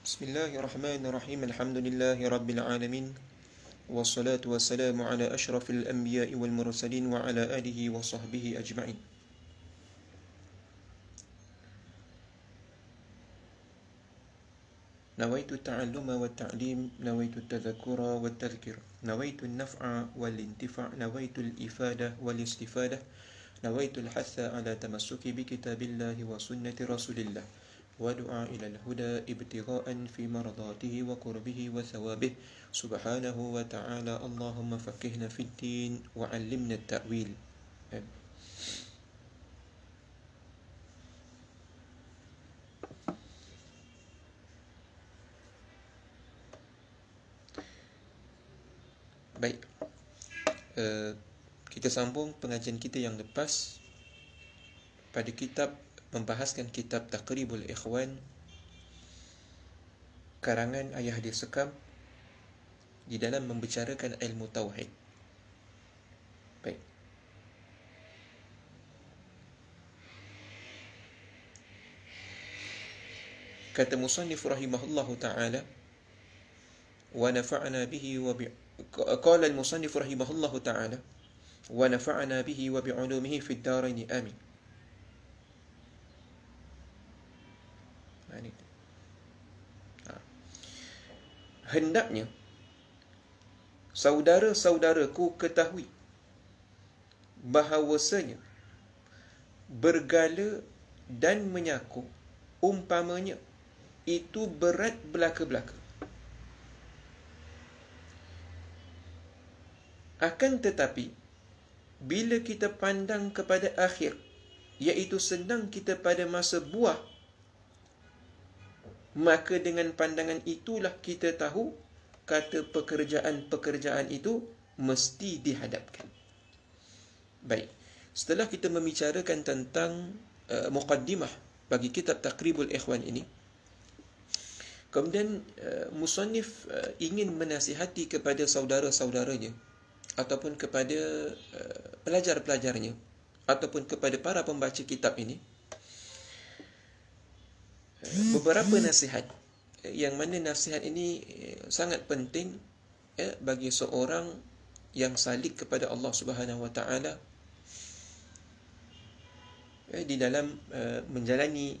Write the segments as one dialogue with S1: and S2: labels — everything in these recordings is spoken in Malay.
S1: بسم الله الرحمن الرحيم الحمد لله رب العالمين والصلاة والسلام على أشرف الأنبياء والمرسلين وعلى آله وصحبه أجمعين نويت التعلم والتعليم نويت التذكر والتذكير نويت النفع والانتفاع نويت الإفادة والاستفادة نويت الحث على تمسك بكتاب الله وسنة رسول الله ودعا إلى الهدى ابتغاء في مرضاته وقربه وثوابه سبحانه وتعالى اللهم فقهنا في الدين وعلمنا التأويل Baik. Uh, kita sambung pengajian kita yang lepas pada kitab membahaskan kitab Taqribul Ikhwan karangan Ayah Dia Sekam di dalam membicarakan ilmu tauhid. Baik. Kata musannif rahimahullahu taala wa nafa'na bihi wa bi qala al musannif taala wa bihi wa bi 'ulumihi fid darain amin. hendaknya saudara-saudaraku ketahui bahawasanya bergala dan menyakuk umpamanya itu berat belaka-belaka. Akan tetapi, bila kita pandang kepada akhir, iaitu senang kita pada masa buah maka dengan pandangan itulah kita tahu kata pekerjaan-pekerjaan itu mesti dihadapkan. Baik. Setelah kita membicarakan tentang uh, mukaddimah bagi kitab Takribul Ikhwan ini, kemudian uh, musannif uh, ingin menasihati kepada saudara-saudaranya ataupun kepada uh, pelajar-pelajarnya ataupun kepada para pembaca kitab ini beberapa nasihat eh, yang mana nasihat ini eh, sangat penting ya, bagi seorang yang salik kepada Allah Subhanahu Wa Taala di dalam menjalani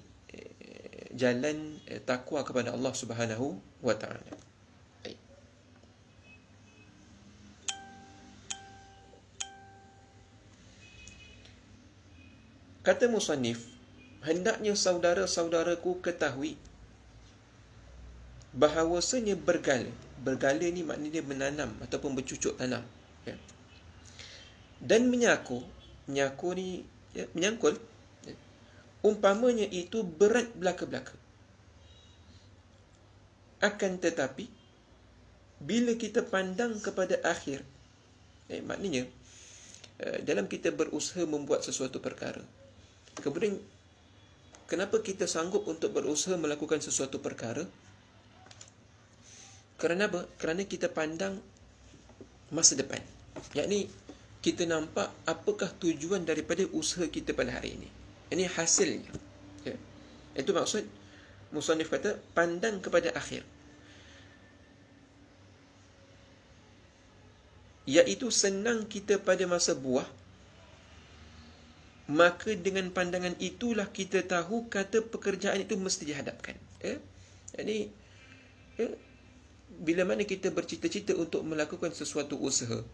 S1: jalan takwa kepada Allah Subhanahu Wa Taala. Kata musannif hendaknya saudara-saudaraku ketahui bahawasanya bergala. Bergala ini maknanya menanam ataupun bercucuk tanam. Ya. Dan menyaku, menyaku ni ya, menyangkul, ya. umpamanya itu berat belaka-belaka. Akan tetapi, bila kita pandang kepada akhir, eh, maknanya, eh, dalam kita berusaha membuat sesuatu perkara, kemudian kenapa kita sanggup untuk berusaha melakukan sesuatu perkara? Kerana apa? Kerana kita pandang masa depan. Yakni kita nampak apakah tujuan daripada usaha kita pada hari ini. Ini hasilnya. Ya. Itu maksud Musanif kata pandang kepada akhir. yaitu senang kita pada masa buah maka dengan pandangan itulah kita tahu kata pekerjaan itu mesti dihadapkan ya jadi ya bila mana kita bercita-cita untuk melakukan sesuatu usaha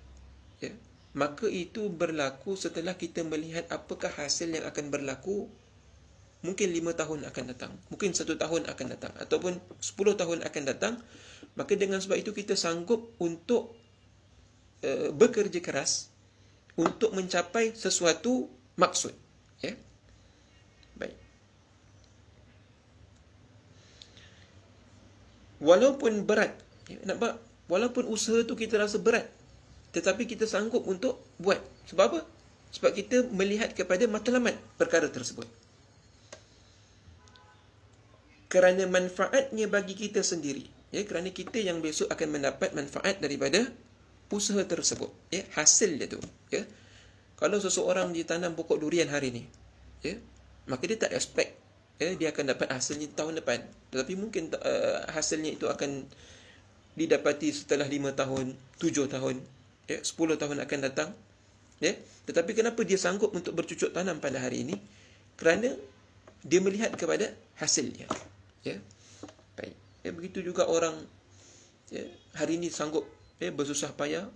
S1: ya maka itu berlaku setelah kita melihat apakah hasil yang akan berlaku mungkin lima tahun akan datang mungkin satu tahun akan datang ataupun sepuluh tahun akan datang maka dengan sebab itu kita sanggup untuk uh, bekerja keras untuk mencapai sesuatu maksud ya baik walaupun berat ya? nampak walaupun usaha tu kita rasa berat tetapi kita sanggup untuk buat sebab apa sebab kita melihat kepada matlamat perkara tersebut kerana manfaatnya bagi kita sendiri ya kerana kita yang besok akan mendapat manfaat daripada usaha tersebut ya hasil dia tu ya kalau seseorang dia tanam pokok durian hari ni, ya, yeah, maka dia tak expect ya, yeah, dia akan dapat hasilnya tahun depan. Tetapi mungkin uh, hasilnya itu akan didapati setelah 5 tahun, 7 tahun, ya, yeah, 10 tahun akan datang. Ya, yeah. tetapi kenapa dia sanggup untuk bercucuk tanam pada hari ini? Kerana dia melihat kepada hasilnya. Ya. Yeah. Baik. Ya, yeah, begitu juga orang ya, yeah, hari ini sanggup ya, yeah, bersusah payah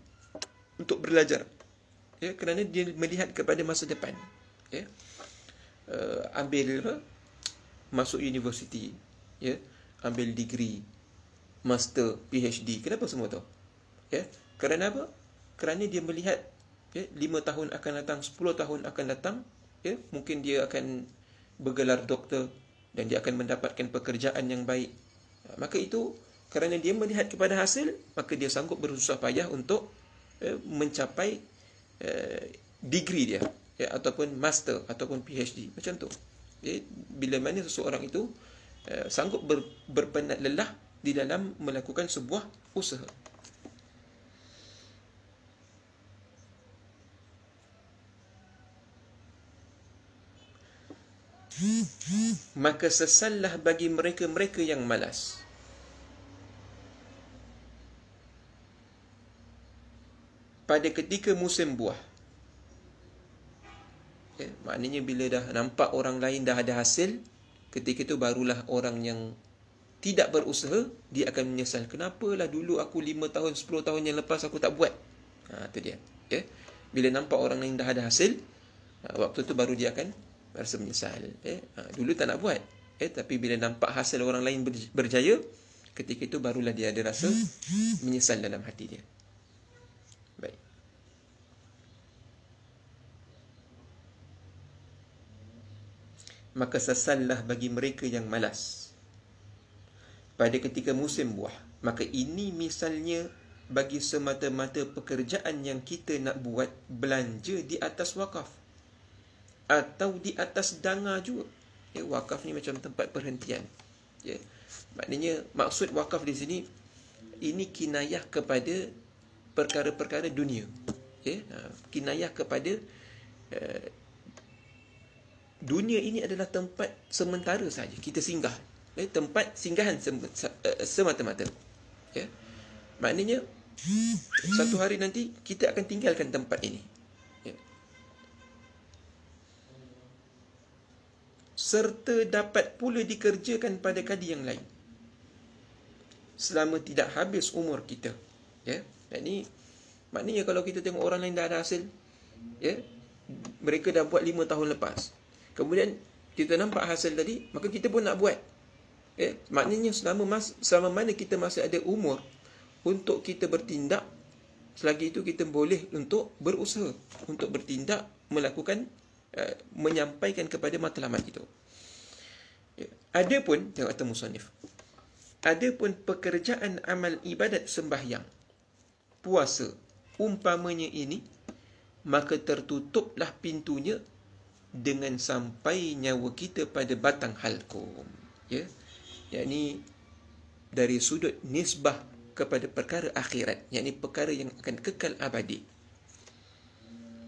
S1: untuk belajar ya kerana dia melihat kepada masa depan ya uh, ambil apa masuk universiti ya ambil degree master PhD kenapa semua tu ya kerana apa kerana dia melihat ya 5 tahun akan datang 10 tahun akan datang ya mungkin dia akan bergelar doktor dan dia akan mendapatkan pekerjaan yang baik maka itu kerana dia melihat kepada hasil maka dia sanggup berusaha payah untuk eh, mencapai Eh, degree dia ya ataupun master ataupun PhD macam tu. Ya, bila mana seseorang itu uh, sanggup ber, berpenat lelah di dalam melakukan sebuah usaha. Maka sesallah bagi mereka-mereka yang malas. pada ketika musim buah. Ya, maknanya bila dah nampak orang lain dah ada hasil, ketika itu barulah orang yang tidak berusaha, dia akan menyesal. Kenapalah dulu aku 5 tahun, 10 tahun yang lepas aku tak buat? Ha, itu dia. Ya. Bila nampak orang lain dah ada hasil, ha, waktu tu baru dia akan rasa menyesal. Ya. Ha, dulu tak nak buat. Ya, tapi bila nampak hasil orang lain berjaya, ketika itu barulah dia ada rasa menyesal dalam hati dia. maka sasallah bagi mereka yang malas. Pada ketika musim buah, maka ini misalnya bagi semata-mata pekerjaan yang kita nak buat belanja di atas wakaf. Atau di atas danga juga. Ya, wakaf ni macam tempat perhentian. Ya. Maknanya, maksud wakaf di sini, ini kinayah kepada perkara-perkara dunia. Ya. Ha, kinayah kepada eh, dunia ini adalah tempat sementara saja kita singgah eh, tempat singgahan sem- eh, semata-mata ya maknanya satu hari nanti kita akan tinggalkan tempat ini ya. serta dapat pula dikerjakan pada kadi yang lain selama tidak habis umur kita ya jadi maknanya kalau kita tengok orang lain dah ada hasil ya mereka dah buat 5 tahun lepas Kemudian kita nampak hasil tadi, maka kita pun nak buat. Eh, maknanya selama mas, selama mana kita masih ada umur untuk kita bertindak, selagi itu kita boleh untuk berusaha untuk bertindak melakukan eh, menyampaikan kepada matlamat itu. Ya, Adapun tengok kata musannif. Adapun pekerjaan amal ibadat sembahyang puasa umpamanya ini maka tertutuplah pintunya dengan sampai nyawa kita pada batang halkum ya yakni dari sudut nisbah kepada perkara akhirat yakni perkara yang akan kekal abadi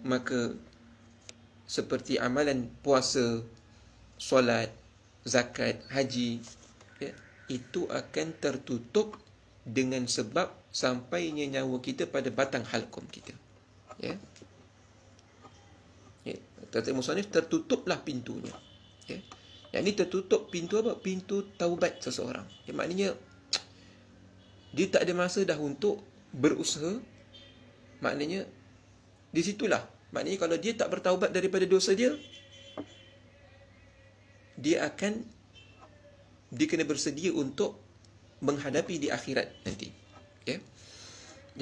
S1: maka seperti amalan puasa solat zakat haji ya itu akan tertutup dengan sebab sampainya nyawa kita pada batang halkum kita ya yeah. Kata musannif tertutuplah pintunya. Okay. Yang ini tertutup pintu apa? Pintu taubat seseorang. Ya, maknanya dia tak ada masa dah untuk berusaha. Maknanya di situlah. Maknanya kalau dia tak bertaubat daripada dosa dia, dia akan dia kena bersedia untuk menghadapi di akhirat nanti. Ya. Okay.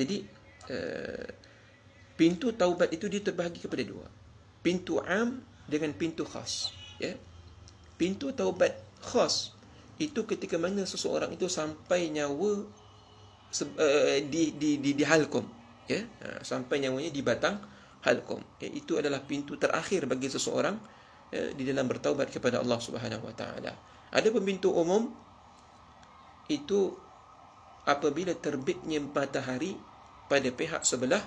S1: Jadi uh, pintu taubat itu dia terbahagi kepada dua pintu am dengan pintu khas ya pintu taubat khas itu ketika mana seseorang itu sampai nyawa uh, di di di, di halkum ya ha, sampai nyawanya di batang halkum ya? Eh, itu adalah pintu terakhir bagi seseorang ya? di dalam bertaubat kepada Allah Subhanahu wa taala ada pintu umum itu apabila terbitnya matahari pada pihak sebelah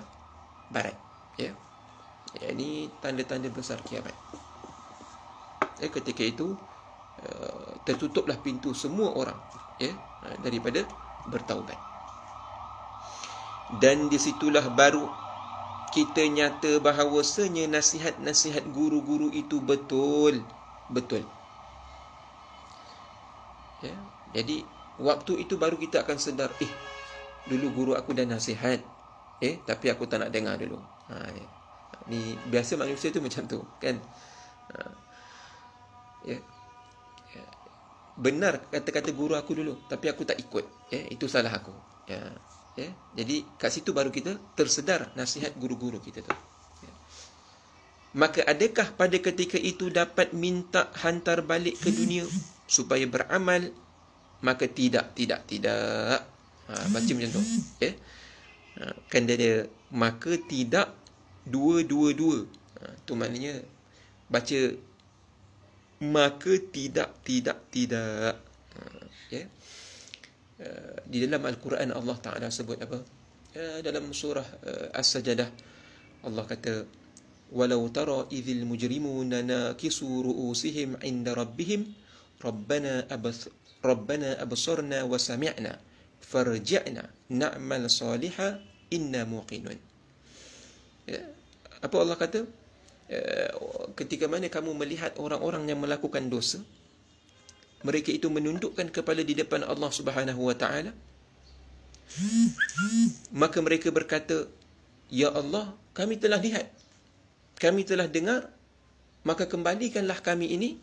S1: barat ya ini tanda-tanda besar kiamat. Ya, ketika itu eh, tertutuplah pintu semua orang ya, eh, daripada bertaubat. Dan disitulah baru kita nyata bahawasanya nasihat-nasihat guru-guru itu betul. Betul. Ya, jadi, waktu itu baru kita akan sedar, eh, dulu guru aku dah nasihat. Eh, tapi aku tak nak dengar dulu. Ha, ya ni biasa manusia tu macam tu kan ha. Ya. ya benar kata-kata guru aku dulu tapi aku tak ikut ya itu salah aku ya ya jadi kat situ baru kita tersedar nasihat guru-guru kita tu ya. maka adakah pada ketika itu dapat minta hantar balik ke dunia supaya beramal maka tidak tidak tidak ha, baca macam tu ya ha, kan dia, dia maka tidak dua dua dua ha, tu maknanya baca maka tidak tidak tidak ha, ya yeah. Ha, uh, di dalam al-Quran Allah Taala sebut apa uh, dalam surah uh, ha, as-sajdah Allah kata walau tara idhil mujrimuna nakisu ru'usihim inda rabbihim rabbana abath rabbana absarna wa sami'na farji'na na'mal salihan inna muqinun apa Allah kata? Eh, ketika mana kamu melihat orang-orang yang melakukan dosa, mereka itu menundukkan kepala di depan Allah Subhanahu Wa Taala. Maka mereka berkata, Ya Allah, kami telah lihat, kami telah dengar, maka kembalikanlah kami ini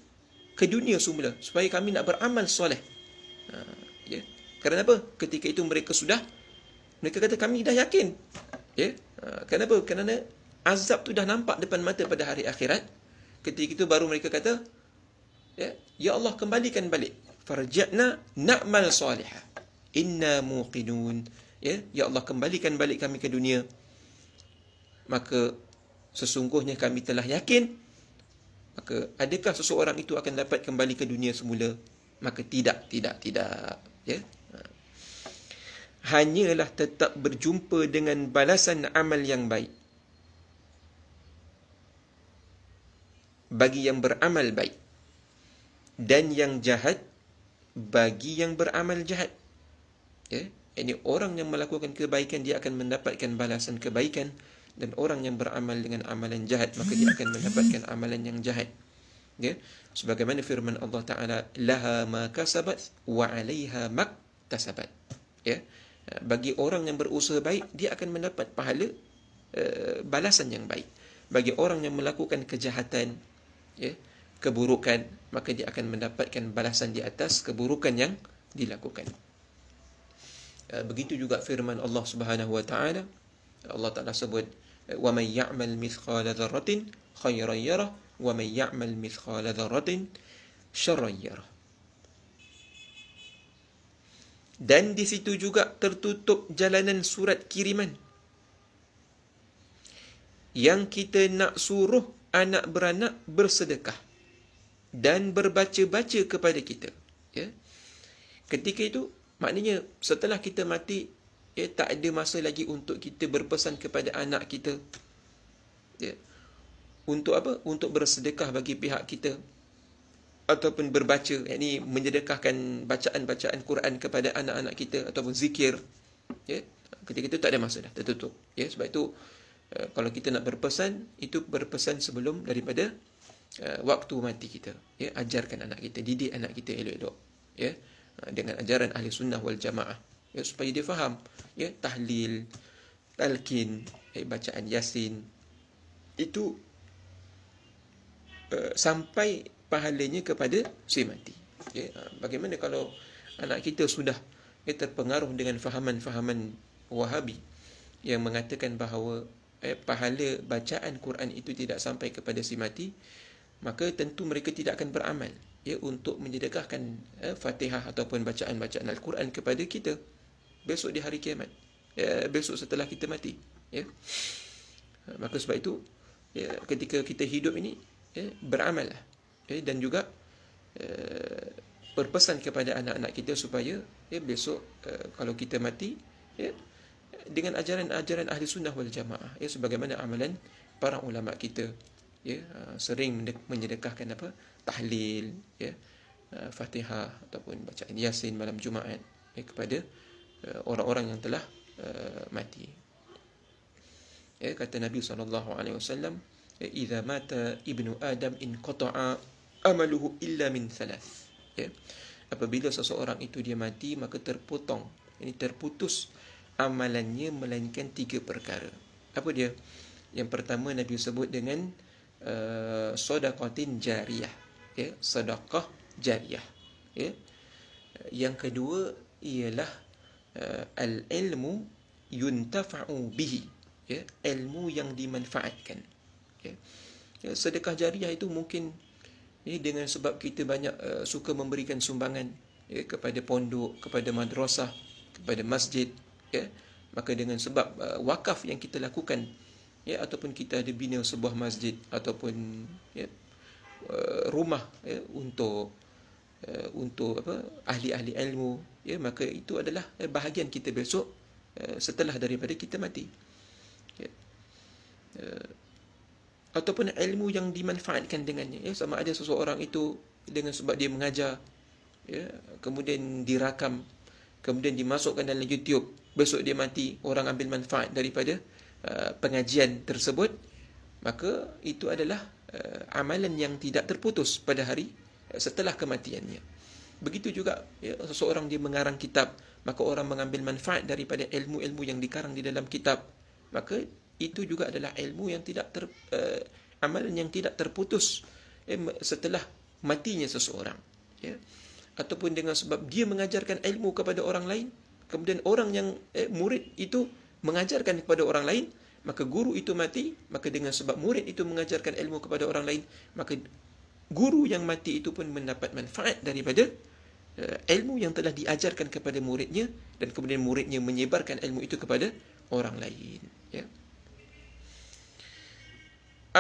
S1: ke dunia semula supaya kami nak beramal soleh. Ha, ya, kerana apa? Ketika itu mereka sudah mereka kata kami dah yakin. Ya. Ha, kerana apa? Kerana azab tu dah nampak depan mata pada hari akhirat ketika itu baru mereka kata ya ya Allah kembalikan balik farja'na na'mal salihah inna muqinun ya ya Allah kembalikan balik kami ke dunia maka sesungguhnya kami telah yakin maka adakah seseorang itu akan dapat kembali ke dunia semula maka tidak tidak tidak ya hanyalah tetap berjumpa dengan balasan amal yang baik bagi yang beramal baik dan yang jahat bagi yang beramal jahat. Ya, ini orang yang melakukan kebaikan dia akan mendapatkan balasan kebaikan dan orang yang beramal dengan amalan jahat maka dia akan mendapatkan amalan yang jahat. Ya, sebagaimana firman Allah Taala, "Laha ma kasabat wa 'alayha ma kasabat." Ya, bagi orang yang berusaha baik dia akan mendapat pahala uh, balasan yang baik. Bagi orang yang melakukan kejahatan, ya, keburukan maka dia akan mendapatkan balasan di atas keburukan yang dilakukan eh, begitu juga firman Allah Subhanahu wa taala Allah taala sebut eh, wa may ya'mal mithqala dzarratin khairan yara wa may ya'mal mithqala dzarratin syarran yara dan di situ juga tertutup jalanan surat kiriman yang kita nak suruh anak beranak bersedekah dan berbaca-baca kepada kita. Ya. Ketika itu, maknanya setelah kita mati, ya, tak ada masa lagi untuk kita berpesan kepada anak kita. Ya. Untuk apa? Untuk bersedekah bagi pihak kita. Ataupun berbaca, Ini menyedekahkan bacaan-bacaan Quran kepada anak-anak kita ataupun zikir. Ya. Ketika itu tak ada masa dah, tertutup. Ya. Sebab itu, Eh, kalau kita nak berpesan itu berpesan sebelum daripada uh, waktu mati kita ya ajarkan anak kita didik anak kita elok-elok ya eh, dengan ajaran ahli sunnah wal jamaah ya supaya dia faham ya tahlil talqin eh, bacaan yasin itu uh, sampai pahalanya kepada si mati ya bagaimana kalau anak kita sudah ya, terpengaruh dengan fahaman-fahaman wahabi yang mengatakan bahawa eh, pahala bacaan Quran itu tidak sampai kepada si mati maka tentu mereka tidak akan beramal ya untuk menyedekahkan eh, Fatihah ataupun bacaan-bacaan Al-Quran kepada kita besok di hari kiamat eh, besok setelah kita mati ya maka sebab itu ya ketika kita hidup ini ya beramallah ya dan juga eh, berpesan kepada anak-anak kita supaya ya besok eh, kalau kita mati ya dengan ajaran-ajaran ahli sunnah wal jamaah ya sebagaimana amalan para ulama kita ya ha, sering menyedekahkan apa tahlil ya ha, Fatihah ataupun bacaan Yasin malam Jumaat ya, kepada uh, orang-orang yang telah uh, mati. Ya kata Nabi saw. alaihi wasallam ya, mata ibnu adam in qata'a amaluhu illa min thalath. Ya. Apabila seseorang itu dia mati maka terpotong ini terputus amalannya melainkan tiga perkara. Apa dia? Yang pertama Nabi sebut dengan uh, eh, sodakotin jariah. Ya, yeah, sedekah jariah. Ya. Yeah. Yang kedua ialah uh, al-ilmu yuntafa'u bihi. Ya, yeah, ilmu yang dimanfaatkan. Ya. Yeah. Yeah, sedekah jariah itu mungkin ni ya, yeah, dengan sebab kita banyak uh, suka memberikan sumbangan ya kepada pondok, kepada madrasah, kepada masjid, ya maka dengan sebab uh, wakaf yang kita lakukan ya ataupun kita ada bina sebuah masjid ataupun ya uh, rumah ya untuk uh, untuk ahli-ahli ilmu ya maka itu adalah ya, bahagian kita besok uh, setelah daripada kita mati ya uh, ataupun ilmu yang dimanfaatkan dengannya ya sama ada seseorang itu dengan sebab dia mengajar ya kemudian dirakam kemudian dimasukkan dalam YouTube besok dia mati orang ambil manfaat daripada uh, pengajian tersebut maka itu adalah uh, amalan yang tidak terputus pada hari uh, setelah kematiannya begitu juga ya, seseorang dia mengarang kitab maka orang mengambil manfaat daripada ilmu-ilmu yang dikarang di dalam kitab maka itu juga adalah ilmu yang tidak ter uh, amalan yang tidak terputus eh, setelah matinya seseorang ya ataupun dengan sebab dia mengajarkan ilmu kepada orang lain kemudian orang yang eh, murid itu mengajarkan kepada orang lain maka guru itu mati maka dengan sebab murid itu mengajarkan ilmu kepada orang lain maka guru yang mati itu pun mendapat manfaat daripada uh, ilmu yang telah diajarkan kepada muridnya dan kemudian muridnya menyebarkan ilmu itu kepada orang lain ya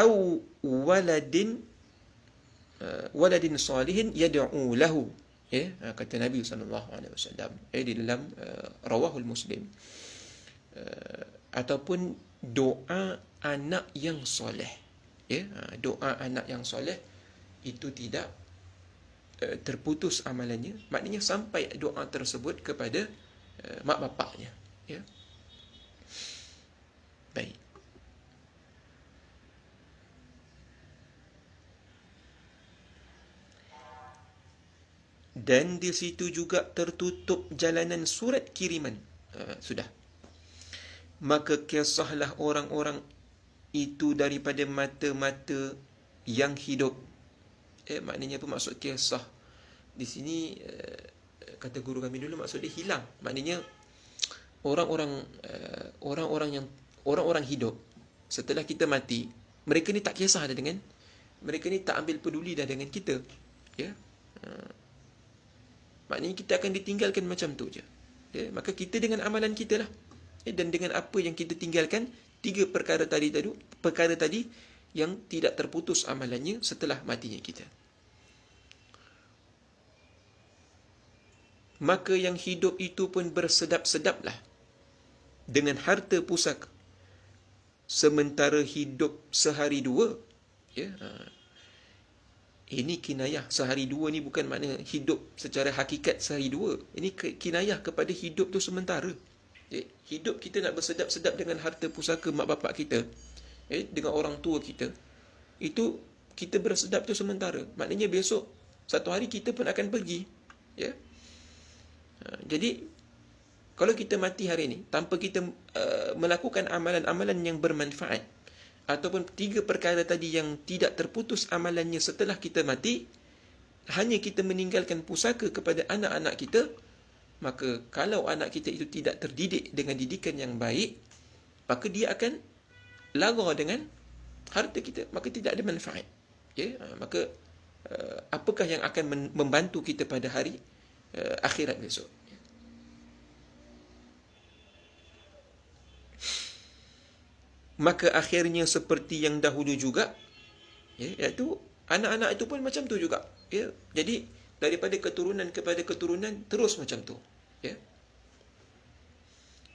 S1: au waladin eh, waladin salihin yad'u lahu ya eh, kata Nabi sallallahu alaihi wasallam ya di dalam uh, rawahul muslim uh, ataupun doa anak yang soleh ya doa anak yang soleh itu tidak uh, terputus amalannya maknanya sampai doa tersebut kepada uh, mak bapaknya ya baik dan di situ juga tertutup jalanan surat kiriman ha, sudah maka kisahlah orang-orang itu daripada mata-mata yang hidup eh maknanya apa maksud kisah di sini eh, kata guru kami dulu maksud dia hilang maknanya orang-orang eh, orang-orang yang orang-orang hidup setelah kita mati mereka ni tak kisah dah dengan mereka ni tak ambil peduli dah dengan kita ya ha. Maknanya kita akan ditinggalkan macam tu je. Ya, maka kita dengan amalan kita lah. Ya, dan dengan apa yang kita tinggalkan, tiga perkara tadi tadi perkara tadi yang tidak terputus amalannya setelah matinya kita. Maka yang hidup itu pun bersedap-sedaplah dengan harta pusaka. Sementara hidup sehari dua, ya, ha, ini kinayah sehari dua ni bukan makna hidup secara hakikat sehari dua. Ini kinayah kepada hidup tu sementara. Eh, hidup kita nak bersedap-sedap dengan harta pusaka mak bapak kita. Eh, dengan orang tua kita. Itu kita bersedap tu sementara. Maknanya besok satu hari kita pun akan pergi. Ya. Ha, jadi kalau kita mati hari ini tanpa kita uh, melakukan amalan-amalan yang bermanfaat ataupun tiga perkara tadi yang tidak terputus amalannya setelah kita mati, hanya kita meninggalkan pusaka kepada anak-anak kita, maka kalau anak kita itu tidak terdidik dengan didikan yang baik, maka dia akan lara dengan harta kita, maka tidak ada manfaat. okay? Ya, ha, maka uh, apakah yang akan membantu kita pada hari uh, akhirat besok? maka akhirnya seperti yang dahulu juga ya iaitu anak-anak itu pun macam tu juga ya jadi daripada keturunan kepada keturunan terus macam tu ya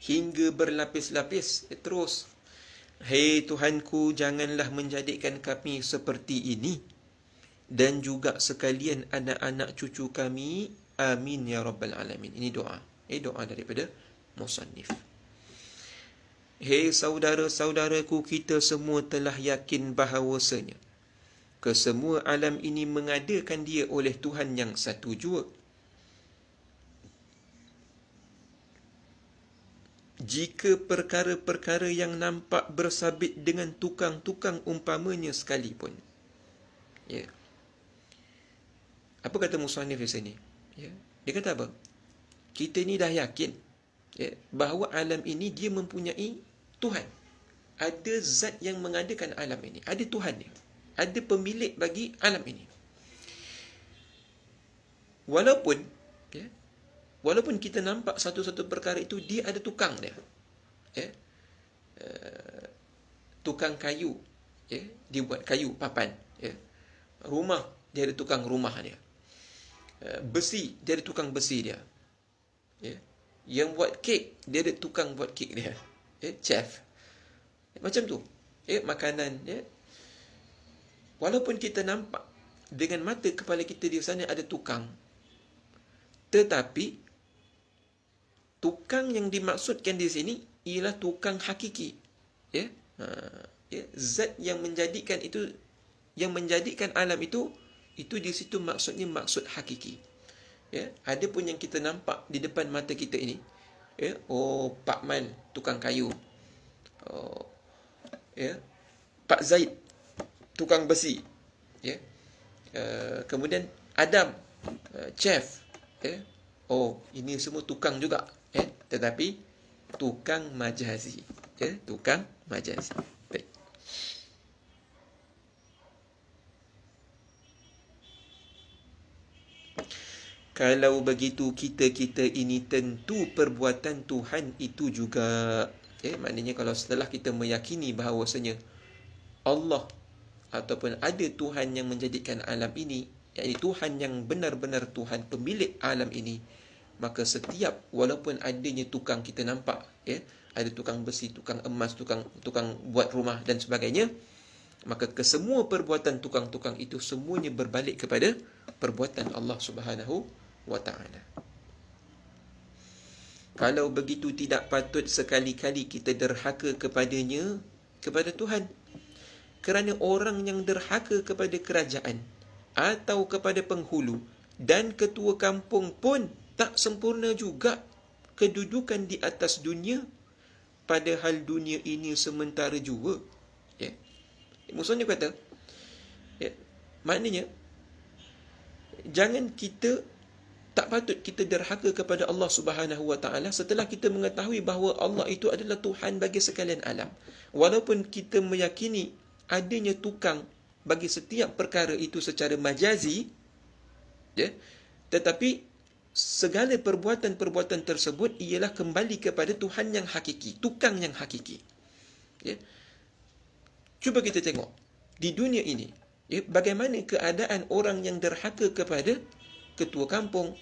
S1: hingga berlapis-lapis ya, terus hei tuhanku janganlah menjadikan kami seperti ini dan juga sekalian anak-anak cucu kami amin ya rabbal alamin ini doa ini ya, doa daripada musannif Hei saudara-saudaraku kita semua telah yakin bahawasanya Kesemua alam ini mengadakan dia oleh Tuhan yang satu jua Jika perkara-perkara yang nampak bersabit dengan tukang-tukang umpamanya sekalipun Ya Apa kata Musanif di sini? Ya. Dia kata apa? Kita ni dah yakin ya, bahawa alam ini dia mempunyai Tuhan. Ada zat yang mengadakan alam ini. Ada Tuhan dia. Ada pemilik bagi alam ini. Walaupun ya, walaupun kita nampak satu-satu perkara itu dia ada tukang dia. Ya. Uh, tukang kayu ya, dia buat kayu papan ya. Rumah dia ada tukang rumah dia. Eh, besi, dia ada tukang besi dia. Ya. Yang buat kek, dia ada tukang buat kek dia eh, chef eh, macam tu eh, makanan ya walaupun kita nampak dengan mata kepala kita di sana ada tukang tetapi tukang yang dimaksudkan di sini ialah tukang hakiki ya ha ya zat yang menjadikan itu yang menjadikan alam itu itu di situ maksudnya maksud hakiki ya eh? adapun yang kita nampak di depan mata kita ini ya yeah? oh pak man tukang kayu oh ya yeah? pak zaid tukang besi ya yeah? uh, kemudian adam uh, chef ya yeah? oh ini semua tukang juga ya yeah? tetapi tukang majazi ya yeah? tukang majazi Kalau begitu kita-kita ini tentu perbuatan Tuhan itu juga. Eh, maknanya kalau setelah kita meyakini bahawasanya Allah ataupun ada Tuhan yang menjadikan alam ini, yakni Tuhan yang benar-benar Tuhan pemilik alam ini, maka setiap walaupun adanya tukang kita nampak, ya, ada tukang besi, tukang emas, tukang tukang buat rumah dan sebagainya, maka kesemua perbuatan tukang-tukang itu semuanya berbalik kepada perbuatan Allah Subhanahu wa ta'ala kalau begitu tidak patut sekali-kali kita derhaka kepadanya kepada Tuhan kerana orang yang derhaka kepada kerajaan atau kepada penghulu dan ketua kampung pun tak sempurna juga kedudukan di atas dunia padahal dunia ini sementara juga. ya maksudnya kata ya maknanya jangan kita tak patut kita derhaka kepada Allah Subhanahu Wa Taala setelah kita mengetahui bahawa Allah itu adalah Tuhan bagi sekalian alam. Walaupun kita meyakini adanya tukang bagi setiap perkara itu secara majazi, ya, tetapi segala perbuatan-perbuatan tersebut ialah kembali kepada Tuhan yang hakiki, tukang yang hakiki. Ya. Cuba kita tengok di dunia ini, ya, bagaimana keadaan orang yang derhaka kepada ketua kampung,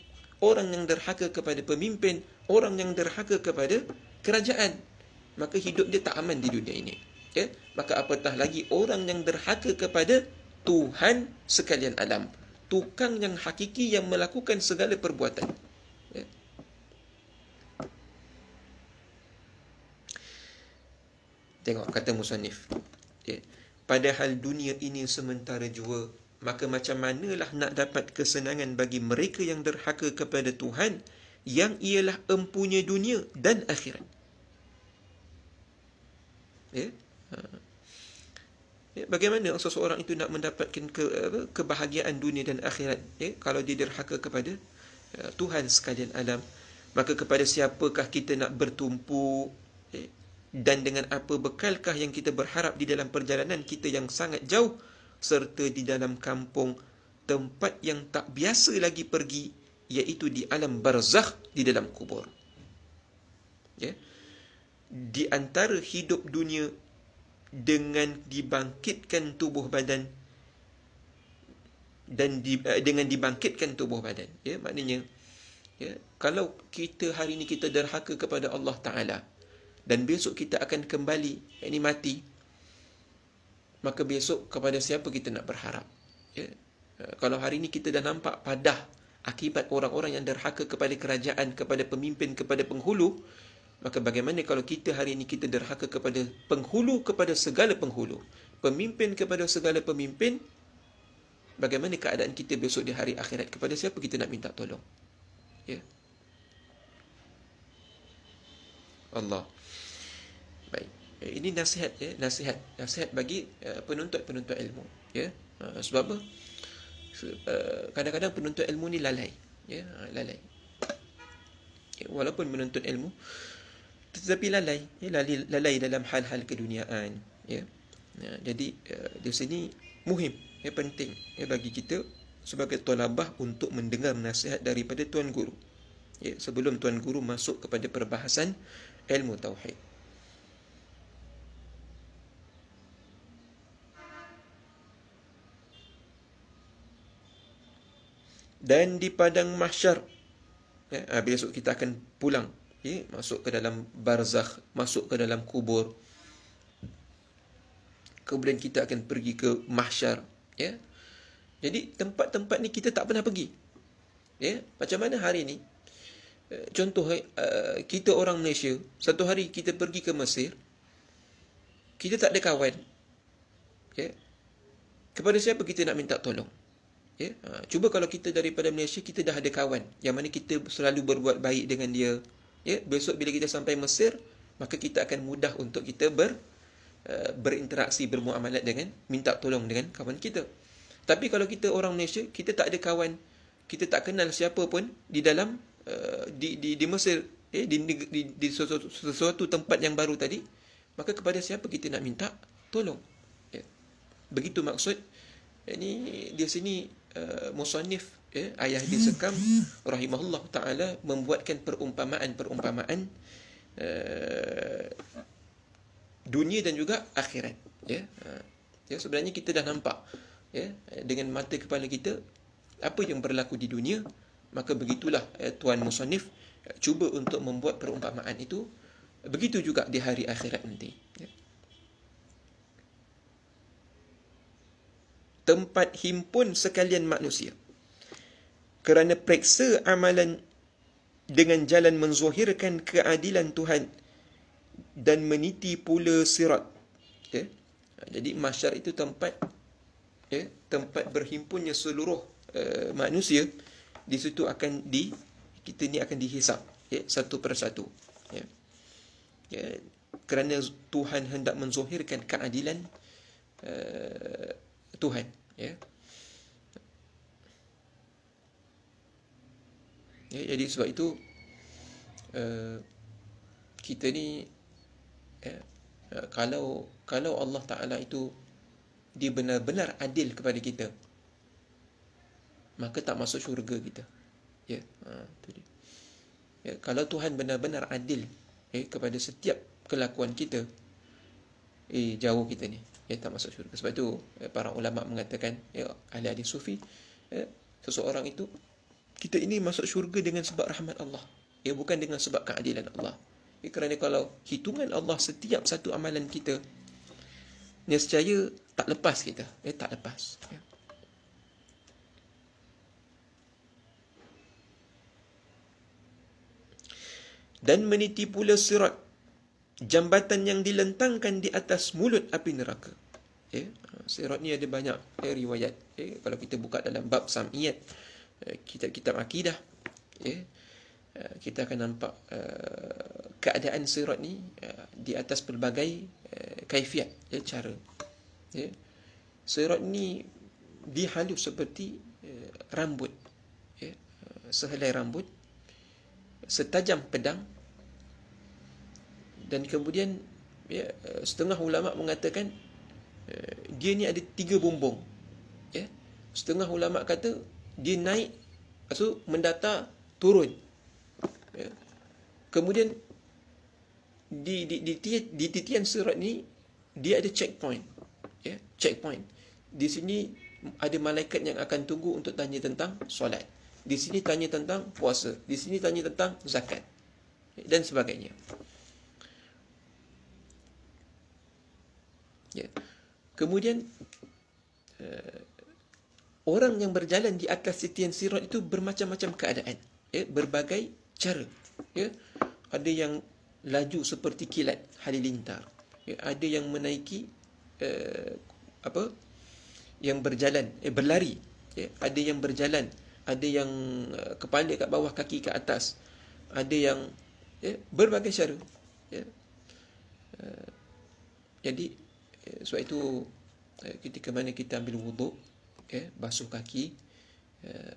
S1: orang yang derhaka kepada pemimpin, orang yang derhaka kepada kerajaan. Maka hidup dia tak aman di dunia ini. Okay? Ya? Maka apatah lagi orang yang derhaka kepada Tuhan sekalian alam. Tukang yang hakiki yang melakukan segala perbuatan. Ya? Tengok kata Musanif. Okay? Ya? Padahal dunia ini sementara jua maka macam manalah nak dapat kesenangan bagi mereka yang derhaka kepada Tuhan yang ialah empunya dunia dan akhirat. Ya? Ha. ya bagaimana seseorang itu nak mendapatkan ke, apa, kebahagiaan dunia dan akhirat ya? kalau dia derhaka kepada ya, Tuhan sekalian alam? Maka kepada siapakah kita nak bertumpu ya? dan dengan apa bekalkah yang kita berharap di dalam perjalanan kita yang sangat jauh serta di dalam kampung tempat yang tak biasa lagi pergi iaitu di alam barzakh di dalam kubur ya di antara hidup dunia dengan dibangkitkan tubuh badan dan di, eh, dengan dibangkitkan tubuh badan ya maknanya ya kalau kita hari ini kita derhaka kepada Allah taala dan besok kita akan kembali ini mati maka besok kepada siapa kita nak berharap ya eh, kalau hari ini kita dah nampak padah akibat orang-orang yang derhaka kepada kerajaan kepada pemimpin kepada penghulu maka bagaimana kalau kita hari ini kita derhaka kepada penghulu kepada segala penghulu pemimpin kepada segala pemimpin bagaimana keadaan kita besok di hari akhirat kepada siapa kita nak minta tolong ya Allah Eh, ini nasihat ya nasihat nasihat bagi eh, penuntut-penuntut uh, ilmu ya uh, sebab apa so, kadang-kadang penuntut ilmu ni lalai ya lalai ya, walaupun menuntut ilmu tetapi lalai ya lalai, lalai dalam hal-hal keduniaan ya uh, jadi uh, di sini muhim ya penting ya bagi kita sebagai tolabah untuk mendengar nasihat daripada tuan guru ya sebelum tuan guru masuk kepada perbahasan ilmu tauhid dan di padang mahsyar. Ya, ha, besok kita akan pulang. Ya, masuk ke dalam barzakh, masuk ke dalam kubur. Kemudian kita akan pergi ke mahsyar. Ya. Jadi tempat-tempat ni kita tak pernah pergi. Ya, macam mana hari ni? Eh, contoh eh, eh, kita orang Malaysia, satu hari kita pergi ke Mesir. Kita tak ada kawan. Okay. Ya. Kepada siapa kita nak minta tolong? Ya? Ha, cuba kalau kita daripada Malaysia, kita dah ada kawan yang mana kita selalu berbuat baik dengan dia. Ya? Besok bila kita sampai Mesir, maka kita akan mudah untuk kita ber, uh, berinteraksi, bermuamalat dengan, minta tolong dengan kawan kita. Tapi kalau kita orang Malaysia, kita tak ada kawan, kita tak kenal siapa pun di dalam, uh, di, di, di Mesir, eh, di, di, di, di sesuatu, sesuatu tempat yang baru tadi, maka kepada siapa kita nak minta tolong? Ya. Begitu maksud, ini di sini Uh, musannif ya ayah di sekam rahimahullah taala membuatkan perumpamaan-perumpamaan uh, dunia dan juga akhirat ya uh, ya sebenarnya kita dah nampak ya dengan mata kepala kita apa yang berlaku di dunia maka begitulah ya, tuan musannif cuba untuk membuat perumpamaan itu begitu juga di hari akhirat nanti ya. tempat himpun sekalian manusia. Kerana periksa amalan dengan jalan menzuhirkan keadilan Tuhan dan meniti pula sirat. Okay. Ya. Jadi masyar itu tempat okay, ya, tempat berhimpunnya seluruh uh, manusia di situ akan di kita ni akan dihisap okay, ya, satu persatu satu. Yeah. Kerana Tuhan hendak menzuhirkan keadilan uh, Tuhan ya. Ya, jadi sebab itu uh, kita ni ya, eh, kalau kalau Allah Taala itu dia benar-benar adil kepada kita maka tak masuk syurga kita. Ya, ha tu Ya, kalau Tuhan benar-benar adil ya, kepada setiap kelakuan kita eh jauh kita ni yang tak masuk syurga. Sebab itu eh, para ulama mengatakan ya eh, ahli hadis sufi ya, seseorang itu kita ini masuk syurga dengan sebab rahmat Allah. Ya bukan dengan sebab keadilan Allah. Ya, kerana kalau hitungan Allah setiap satu amalan kita nescaya tak lepas kita. Ya tak lepas. Ya. Dan meniti pula sirat jambatan yang dilentangkan di atas mulut api neraka. Ya, eh, sirat ni ada banyak eh, riwayat. Ya, kalau kita buka dalam bab Sam'iyat, eh, kitab-kitab akidah, ya, kita akan nampak eh, keadaan sirat ni eh, di atas pelbagai eh, kaifiat, ya, cara. Ya. Sirat ni dihalus seperti eh, rambut. Ya, sehelai rambut setajam pedang dan kemudian ya, eh, setengah ulama mengatakan eh, dia ni ada tiga bumbung ya setengah ulama kata dia naik so mendata turun ya. kemudian di di di titian, di titian surat ni dia ada checkpoint ya checkpoint di sini ada malaikat yang akan tunggu untuk tanya tentang solat di sini tanya tentang puasa di sini tanya tentang zakat dan sebagainya Ya. Kemudian uh, orang yang berjalan di atas setian sirat itu bermacam-macam keadaan, ya, berbagai cara. Ya. Ada yang laju seperti kilat halilintar. Ya, ada yang menaiki uh, apa? Yang berjalan, eh, berlari. Ya, ada yang berjalan, ada yang uh, kepala kat bawah kaki ke atas. Ada yang ya, berbagai cara. Ya. Uh, jadi Eh, sebab itu eh, ketika mana kita ambil wudhu, okay, eh, basuh kaki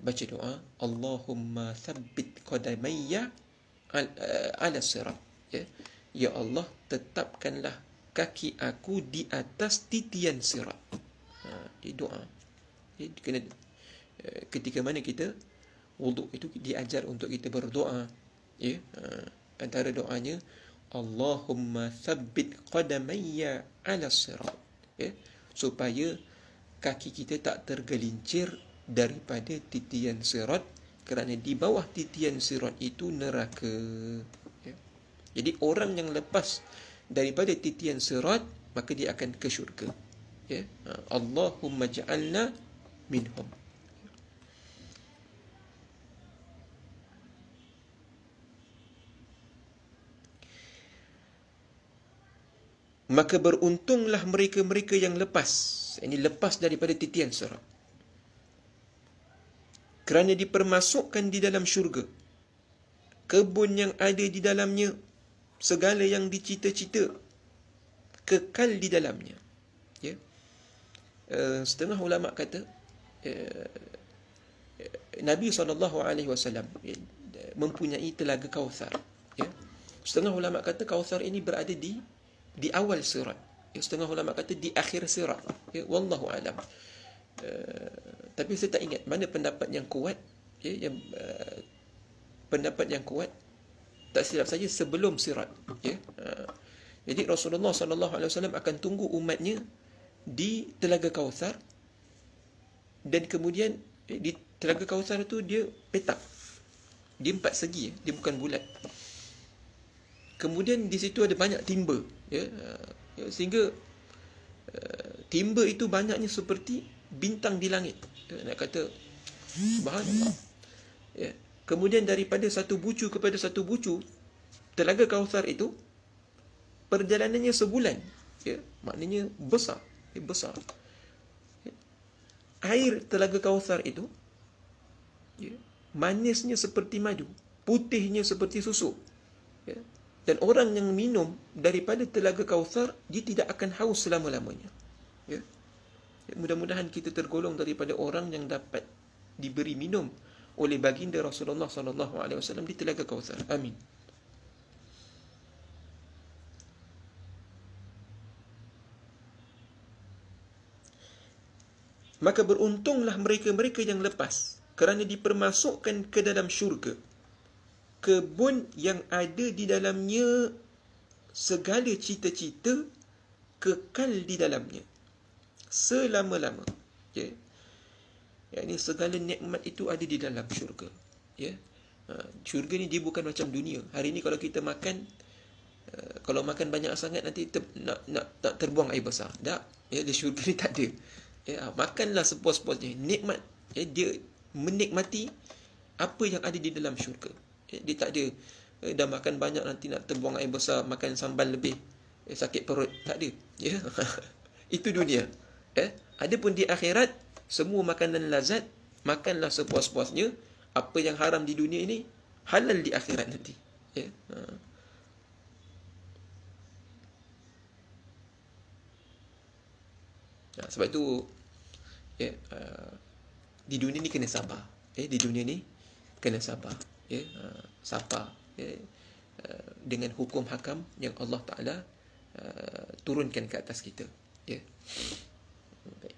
S1: baca doa Allahumma thabbit qadamayya ala sirat ya ya Allah tetapkanlah kaki aku di atas titian sirat ha di doa jadi kena ketika mana kita wudhu itu diajar untuk kita berdoa ya antara doanya Allahumma thabbit qadamayya ala sirat. Okay? Ya, supaya kaki kita tak tergelincir daripada titian sirat kerana di bawah titian sirat itu neraka. Okay? Ya. Jadi orang yang lepas daripada titian sirat maka dia akan ke syurga. Okay? Ya. Ha, Allahumma ja'alna minhum. maka beruntunglah mereka-mereka yang lepas. Ini lepas daripada titian surat. Kerana dipermasukkan di dalam syurga. Kebun yang ada di dalamnya, segala yang dicita-cita, kekal di dalamnya. Ya? Uh, setengah ulama kata, uh, Nabi SAW uh, ya, mempunyai telaga kawthar. Ya? Setengah ulama kata kawthar ini berada di di awal surat. Ya, setengah ulama kata di akhir surat. Ya, wallahu alam. Uh, tapi saya tak ingat mana pendapat yang kuat ya yang uh, pendapat yang kuat tak silap saja sebelum surat ya. Uh, jadi Rasulullah sallallahu alaihi wasallam akan tunggu umatnya di Telaga Kausar dan kemudian di Telaga Kausar tu dia petak. Dia empat segi, dia bukan bulat kemudian di situ ada banyak timba ya yeah. sehingga uh, timba itu banyaknya seperti bintang di langit yeah. nak kata subhanallah ya kemudian daripada satu bucu kepada satu bucu telaga kausar itu perjalanannya sebulan ya maknanya besar yeah, besar ya. air telaga kausar itu ya manisnya seperti madu putihnya seperti susu dan orang yang minum daripada telaga kawthar, dia tidak akan haus selama-lamanya. Ya? ya? Mudah-mudahan kita tergolong daripada orang yang dapat diberi minum oleh baginda Rasulullah sallallahu alaihi wasallam di telaga kawthar. Amin. Maka beruntunglah mereka-mereka yang lepas kerana dipermasukkan ke dalam syurga kebun yang ada di dalamnya segala cita-cita kekal di dalamnya selama-lama ya okay. yakni segala nikmat itu ada di dalam syurga ya yeah. ha, syurga ni dia bukan macam dunia hari ni kalau kita makan uh, kalau makan banyak sangat nanti ter, nak nak tak terbuang air besar tak ya yeah, di syurga ni tak ada ya yeah. Ha, makanlah sepuas-puasnya nikmat yeah. dia menikmati apa yang ada di dalam syurga Eh, dia tak ada eh, Dah makan banyak nanti nak terbuang air besar Makan sambal lebih eh, Sakit perut Tak ada yeah? Itu dunia eh? Ada pun di akhirat Semua makanan lazat Makanlah sepuas-puasnya Apa yang haram di dunia ini Halal di akhirat nanti yeah? ha. Nah, ha, sebab tu, yeah, ya, uh, di dunia ni kena sabar. Eh di dunia ni kena sabar ya, uh, sapa ya, uh, dengan hukum hakam yang Allah Taala uh, turunkan ke atas kita ya Baik.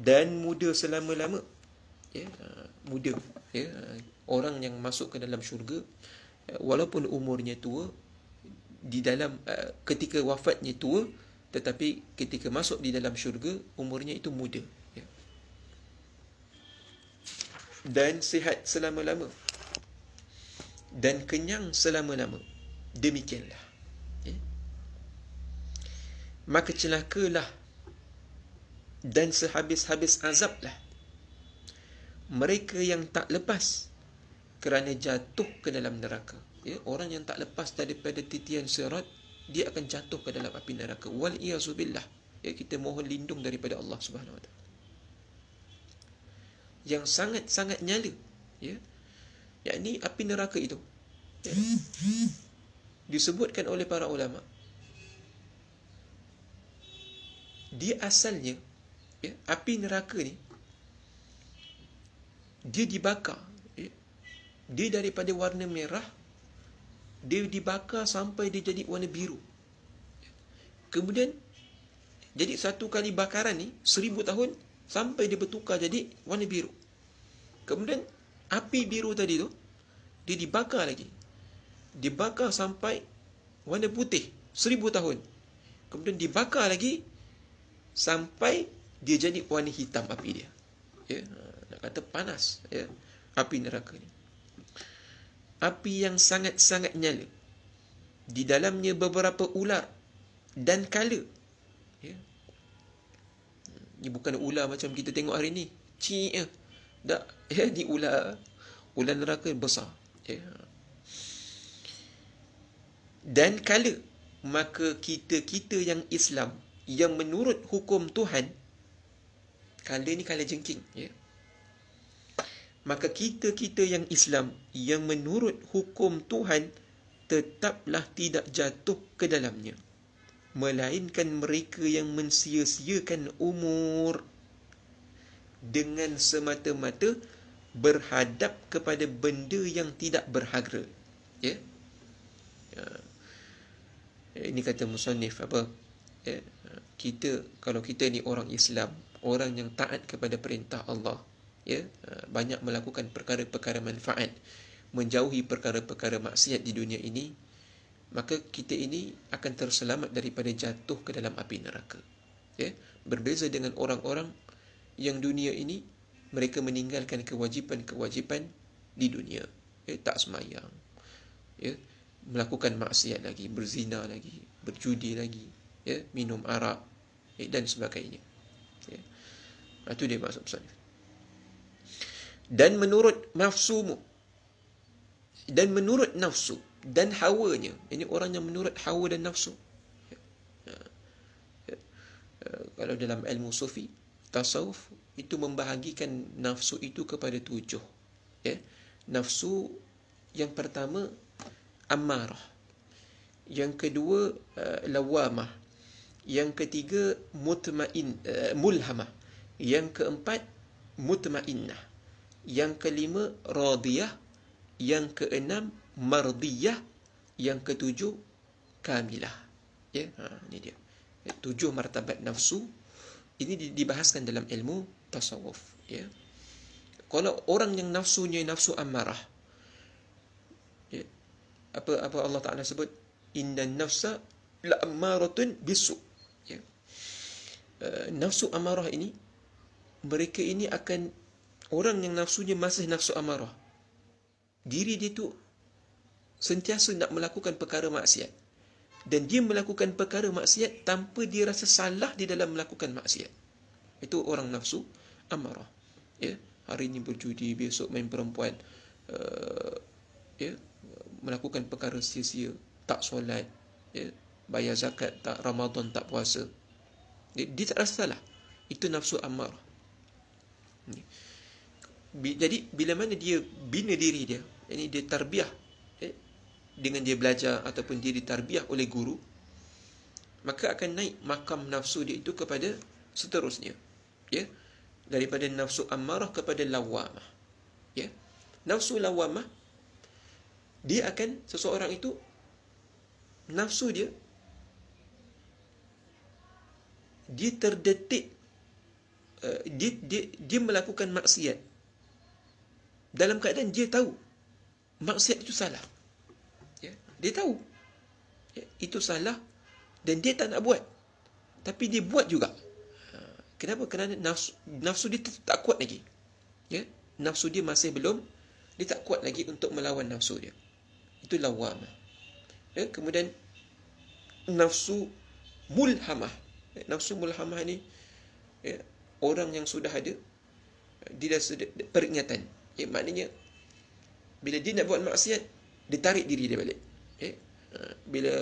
S1: dan muda selama-lama ya uh, muda ya uh, orang yang masuk ke dalam syurga walaupun umurnya tua di dalam uh, ketika wafatnya tua tetapi ketika masuk di dalam syurga umurnya itu muda dan sihat selama-lama dan kenyang selama-lama demikianlah ya. maka celakalah dan sehabis-habis azablah mereka yang tak lepas kerana jatuh ke dalam neraka ya orang yang tak lepas daripada titian sirat dia akan jatuh ke dalam api neraka wal iazubillah ya kita mohon lindung daripada Allah Subhanahu wa taala yang sangat-sangat nyala ya yakni api neraka itu ya? disebutkan oleh para ulama dia asalnya ya api neraka ni dia dibakar ya? dia daripada warna merah dia dibakar sampai dia jadi warna biru kemudian jadi satu kali bakaran ni seribu tahun sampai dia bertukar jadi warna biru Kemudian api biru tadi tu dia dibakar lagi. Dibakar sampai warna putih seribu tahun. Kemudian dibakar lagi sampai dia jadi warna hitam api dia. Ya, nak kata panas ya api neraka ni. Api yang sangat-sangat nyala. Di dalamnya beberapa ular dan kala. Ya. Ini bukan ular macam kita tengok hari ni. Cik eh. Tak, ya, di ular Ular neraka yang besar ya. Dan kala Maka kita-kita yang Islam Yang menurut hukum Tuhan Kala ni kala jengking ya. Maka kita-kita yang Islam Yang menurut hukum Tuhan Tetaplah tidak jatuh ke dalamnya Melainkan mereka yang mensia-siakan umur dengan semata-mata berhadap kepada benda yang tidak berharga. Ya. Yeah? Ya. Uh, ini kata musannif apa? Yeah? Kita kalau kita ni orang Islam, orang yang taat kepada perintah Allah, ya, yeah? Ha, uh, banyak melakukan perkara-perkara manfaat, menjauhi perkara-perkara maksiat di dunia ini, maka kita ini akan terselamat daripada jatuh ke dalam api neraka. Ya. Yeah? Berbeza dengan orang-orang yang dunia ini mereka meninggalkan kewajipan-kewajipan di dunia eh, tak semayang ya melakukan maksiat lagi berzina lagi berjudi lagi ya minum arak eh, dan sebagainya ya itu dia maksud pesan dan menurut nafsumu dan menurut nafsu dan hawanya ini orang yang menurut hawa dan nafsu ya, eh, kalau dalam ilmu sufi tasawuf itu membahagikan nafsu itu kepada tujuh ya nafsu yang pertama amarah yang kedua uh, eh, lawamah yang ketiga mutmain uh, mulhamah yang keempat mutmainnah yang kelima radiyah yang keenam mardiyah yang ketujuh kamilah ya ha ini dia tujuh martabat nafsu ini dibahaskan dalam ilmu tasawuf ya kalau orang yang nafsunya nafsu amarah ya apa apa Allah Taala sebut inna nafsa la amaratun bisu ya uh, nafsu amarah ini mereka ini akan orang yang nafsunya masih nafsu amarah diri dia tu sentiasa nak melakukan perkara maksiat dan dia melakukan perkara maksiat tanpa dia rasa salah di dalam melakukan maksiat. Itu orang nafsu amarah. Ya, hari ini berjudi, besok main perempuan. Uh, ya, melakukan perkara sia-sia, tak solat, ya, bayar zakat, tak Ramadan, tak puasa. Ya, dia tak rasa salah. Itu nafsu amarah. Jadi bila mana dia bina diri dia, ini dia tarbiyah dengan dia belajar ataupun dia ditarbiah oleh guru maka akan naik makam nafsu dia itu kepada seterusnya ya daripada nafsu amarah kepada lawamah ya nafsu lawamah dia akan seseorang itu nafsu dia dia terdetik uh, dia, dia dia melakukan maksiat dalam keadaan dia tahu maksiat itu salah dia tahu ya, Itu salah Dan dia tak nak buat Tapi dia buat juga ha, Kenapa? Kerana nafsu, nafsu dia tak kuat lagi ya? Nafsu dia masih belum Dia tak kuat lagi untuk melawan nafsu dia Itu lawam ya? Kemudian Nafsu mulhamah ya, Nafsu mulhamah ni ya, Orang yang sudah ada Dia dah sudah peringatan ya, Maknanya Bila dia nak buat maksiat Dia tarik diri dia balik Eh, eh, bila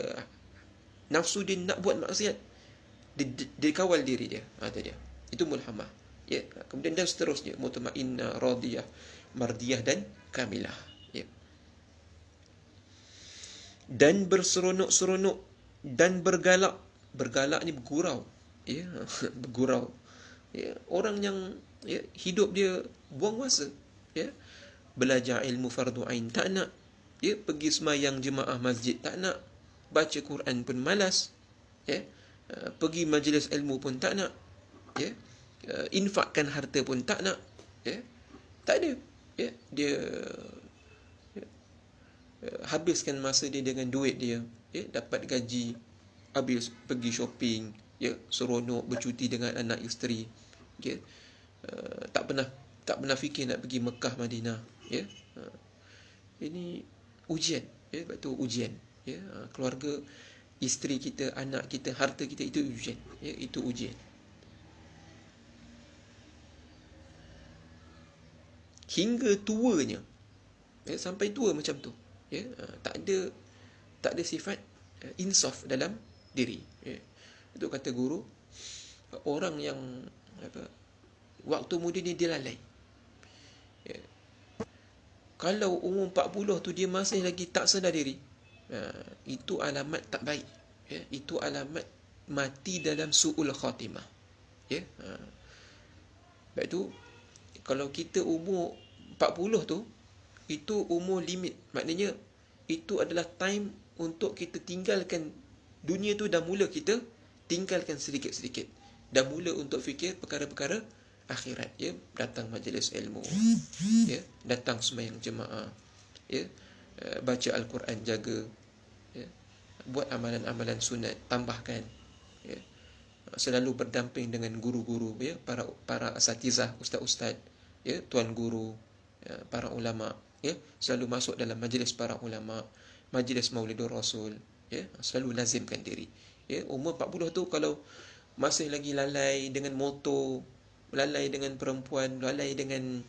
S1: nafsu dia nak buat maksiat dia, dia, dia kawal diri dia ada ah, dia itu mulhamah ya kemudian dan seterusnya mutmainna radiyah mardiyah dan kamilah ya dan berseronok-seronok dan bergalak bergalak ni bergurau ya bergurau ya orang yang ya, hidup dia buang masa ya belajar ilmu fardu ain tak nak ya pergi semayang jemaah masjid tak nak baca Quran pun malas ya uh, pergi majlis ilmu pun tak nak ya uh, infakkan harta pun tak nak ya tak ada ya dia ya, uh, habiskan masa dia dengan duit dia ya dapat gaji habis pergi shopping ya seronok bercuti dengan anak isteri ya uh, tak pernah tak pernah fikir nak pergi Mekah Madinah ya uh, ini ujian ya sebab tu ujian ya uh, keluarga isteri kita anak kita harta kita itu ujian ya itu ujian hingga tuanya ya sampai tua macam tu ya uh, tak ada tak ada sifat uh, insaf dalam diri ya itu kata guru orang yang apa waktu muda ni dia lalai kalau umur 40 tu dia masih lagi tak sedar diri ha, itu alamat tak baik ya, itu alamat mati dalam suul khatimah ya ha. Sebab tu kalau kita umur 40 tu itu umur limit maknanya itu adalah time untuk kita tinggalkan dunia tu dah mula kita tinggalkan sedikit-sedikit dah mula untuk fikir perkara-perkara akhirat ya datang majlis ilmu ya datang sembahyang jemaah ya eh, baca al-Quran jaga ya buat amalan-amalan sunat tambahkan ya selalu berdamping dengan guru-guru ya para para asatizah ustaz-ustaz ya tuan guru ya, para ulama ya selalu masuk dalam majlis para ulama majlis maulidur rasul ya selalu lazimkan diri ya umur 40 tu kalau masih lagi lalai dengan motor lalai dengan perempuan, lalai dengan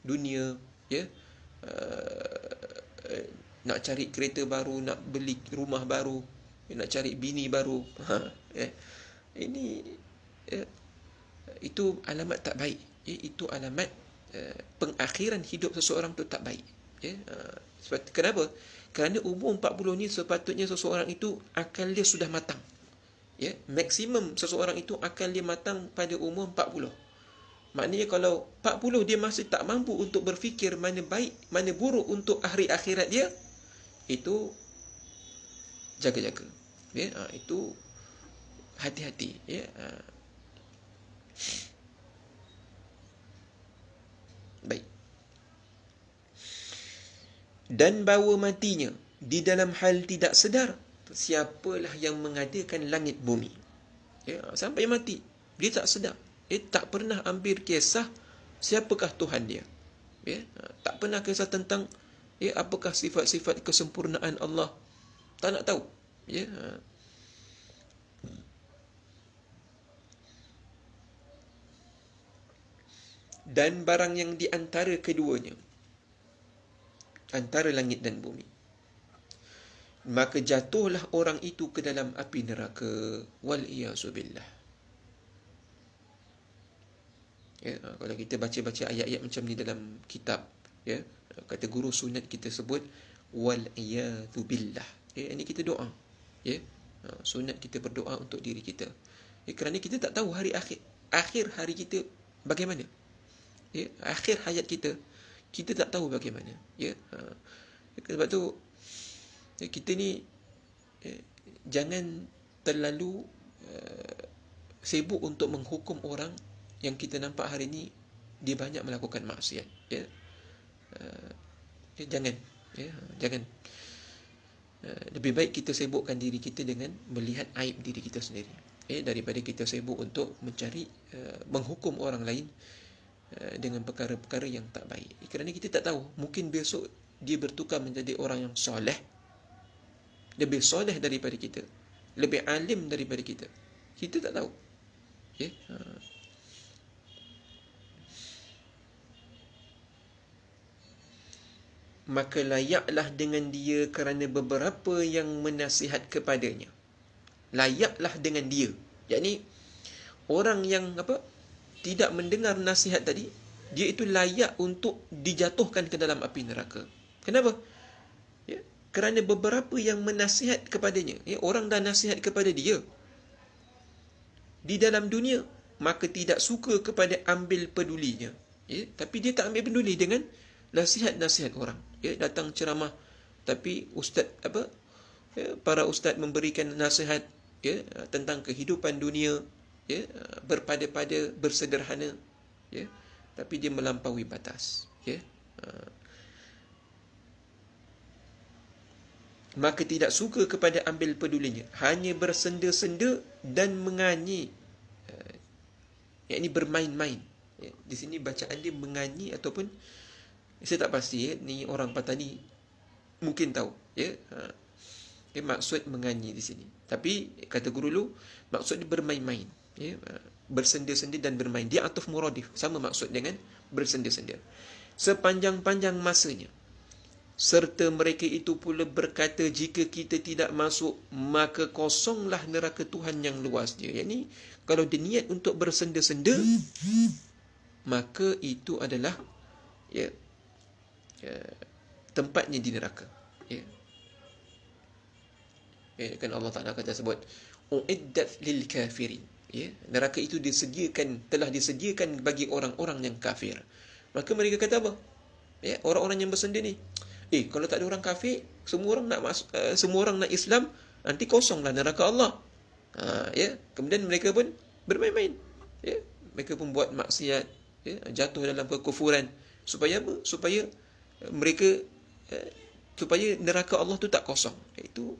S1: dunia, ya. Yeah? Uh, eh, nak cari kereta baru, nak beli rumah baru, ya, nak cari bini baru. Ha, yeah? Ini yeah? itu alamat tak baik. Yeah? Itu alamat uh, pengakhiran hidup seseorang tu tak baik. Yeah? Ya. Uh, sebab kenapa? Kerana umur 40 ni sepatutnya seseorang itu akal dia sudah matang. Ya, yeah? maksimum seseorang itu akal dia matang pada umur 40. Maknanya kalau 40 dia masih tak mampu untuk berfikir mana baik, mana buruk untuk hari akhirat dia, itu jaga-jaga. Ya, ha, itu hati-hati. Ya, ha. Baik. Dan bawa matinya di dalam hal tidak sedar siapalah yang mengadakan langit bumi. Ya, ha, sampai mati dia tak sedar eh, tak pernah ambil kisah siapakah Tuhan dia. Ya, ha, tak pernah kisah tentang ya, apakah sifat-sifat kesempurnaan Allah. Tak nak tahu. Ya. Ha. Dan barang yang di antara keduanya. Antara langit dan bumi. Maka jatuhlah orang itu ke dalam api neraka. Wal-iyazubillah ya, kalau kita baca-baca ayat-ayat macam ni dalam kitab ya kata guru sunat kita sebut wal iyadu billah ya ini kita doa ya ha, sunat kita berdoa untuk diri kita ya kerana kita tak tahu hari akhir akhir hari kita bagaimana ya akhir hayat kita kita tak tahu bagaimana ya ha. Ya, sebab tu ya, kita ni ya, jangan terlalu uh, sibuk untuk menghukum orang yang kita nampak hari ini dia banyak melakukan maksiat ya yeah. uh, eh, yeah, jangan ya yeah, jangan eh, lebih baik kita sibukkan diri kita dengan melihat aib diri kita sendiri eh daripada kita sibuk untuk mencari uh, menghukum orang lain uh, dengan perkara-perkara yang tak baik kerana kita tak tahu mungkin besok dia bertukar menjadi orang yang soleh lebih soleh daripada kita lebih alim daripada kita kita tak tahu ya uh. maka layaklah dengan dia kerana beberapa yang menasihat kepadanya. Layaklah dengan dia. Yakni orang yang apa tidak mendengar nasihat tadi, dia itu layak untuk dijatuhkan ke dalam api neraka. Kenapa? Ya, kerana beberapa yang menasihat kepadanya. Ya, orang dah nasihat kepada dia. Di dalam dunia, maka tidak suka kepada ambil pedulinya. Ya, tapi dia tak ambil peduli dengan nasihat-nasihat orang ya datang ceramah tapi ustaz apa ya, para ustaz memberikan nasihat ya tentang kehidupan dunia ya berpada-pada bersederhana ya tapi dia melampaui batas ya ha. maka tidak suka kepada ambil pedulinya hanya bersenda-senda dan menganyi ha. yakni bermain-main ya. di sini bacaan dia menganyi ataupun uh, saya tak pasti ya. Ni orang patah Mungkin tahu ya. Ha. Okay, eh, maksud menganyi di sini Tapi kata guru lu Maksud dia bermain-main ya. Ha. Bersenda-senda dan bermain Dia atuf muradif Sama maksud dengan bersenda-senda Sepanjang-panjang masanya serta mereka itu pula berkata jika kita tidak masuk maka kosonglah neraka Tuhan yang luas dia. Yang ini kalau dia niat untuk bersenda-senda hmm. maka itu adalah ya Ya. tempatnya di neraka ya yeah. kan Allah Taala kata sebut uiddat lil kafirin ya yeah. neraka itu disediakan telah disediakan bagi orang-orang yang kafir maka mereka kata apa ya yeah, orang-orang yang bersendirian ni eh kalau tak ada orang kafir semua orang nak mas- uh, semua orang nak Islam nanti kosonglah neraka Allah uh, ya yeah. kemudian mereka pun bermain-main ya yeah. mereka pun buat maksiat yeah. jatuh dalam kekufuran supaya apa supaya mereka eh, supaya neraka Allah tu tak kosong. Itu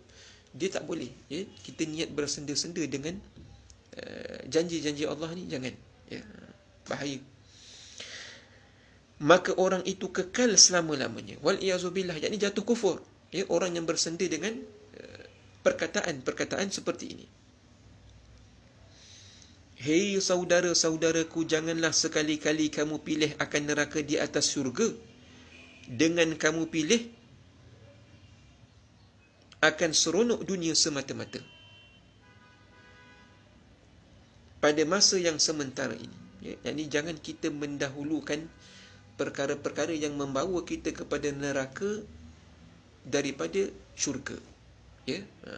S1: dia tak boleh. Ya? Kita niat bersenda-senda dengan eh, janji-janji Allah ni jangan. Ya? Bahaya. Maka orang itu kekal selama-lamanya. Wal iazubillah. Yang jatuh kufur. Ya? Orang yang bersenda dengan eh, perkataan-perkataan seperti ini. Hei saudara-saudaraku, janganlah sekali-kali kamu pilih akan neraka di atas syurga dengan kamu pilih akan seronok dunia semata-mata. Pada masa yang sementara ini. Ya, yani jangan kita mendahulukan perkara-perkara yang membawa kita kepada neraka daripada syurga. Ya. Ha.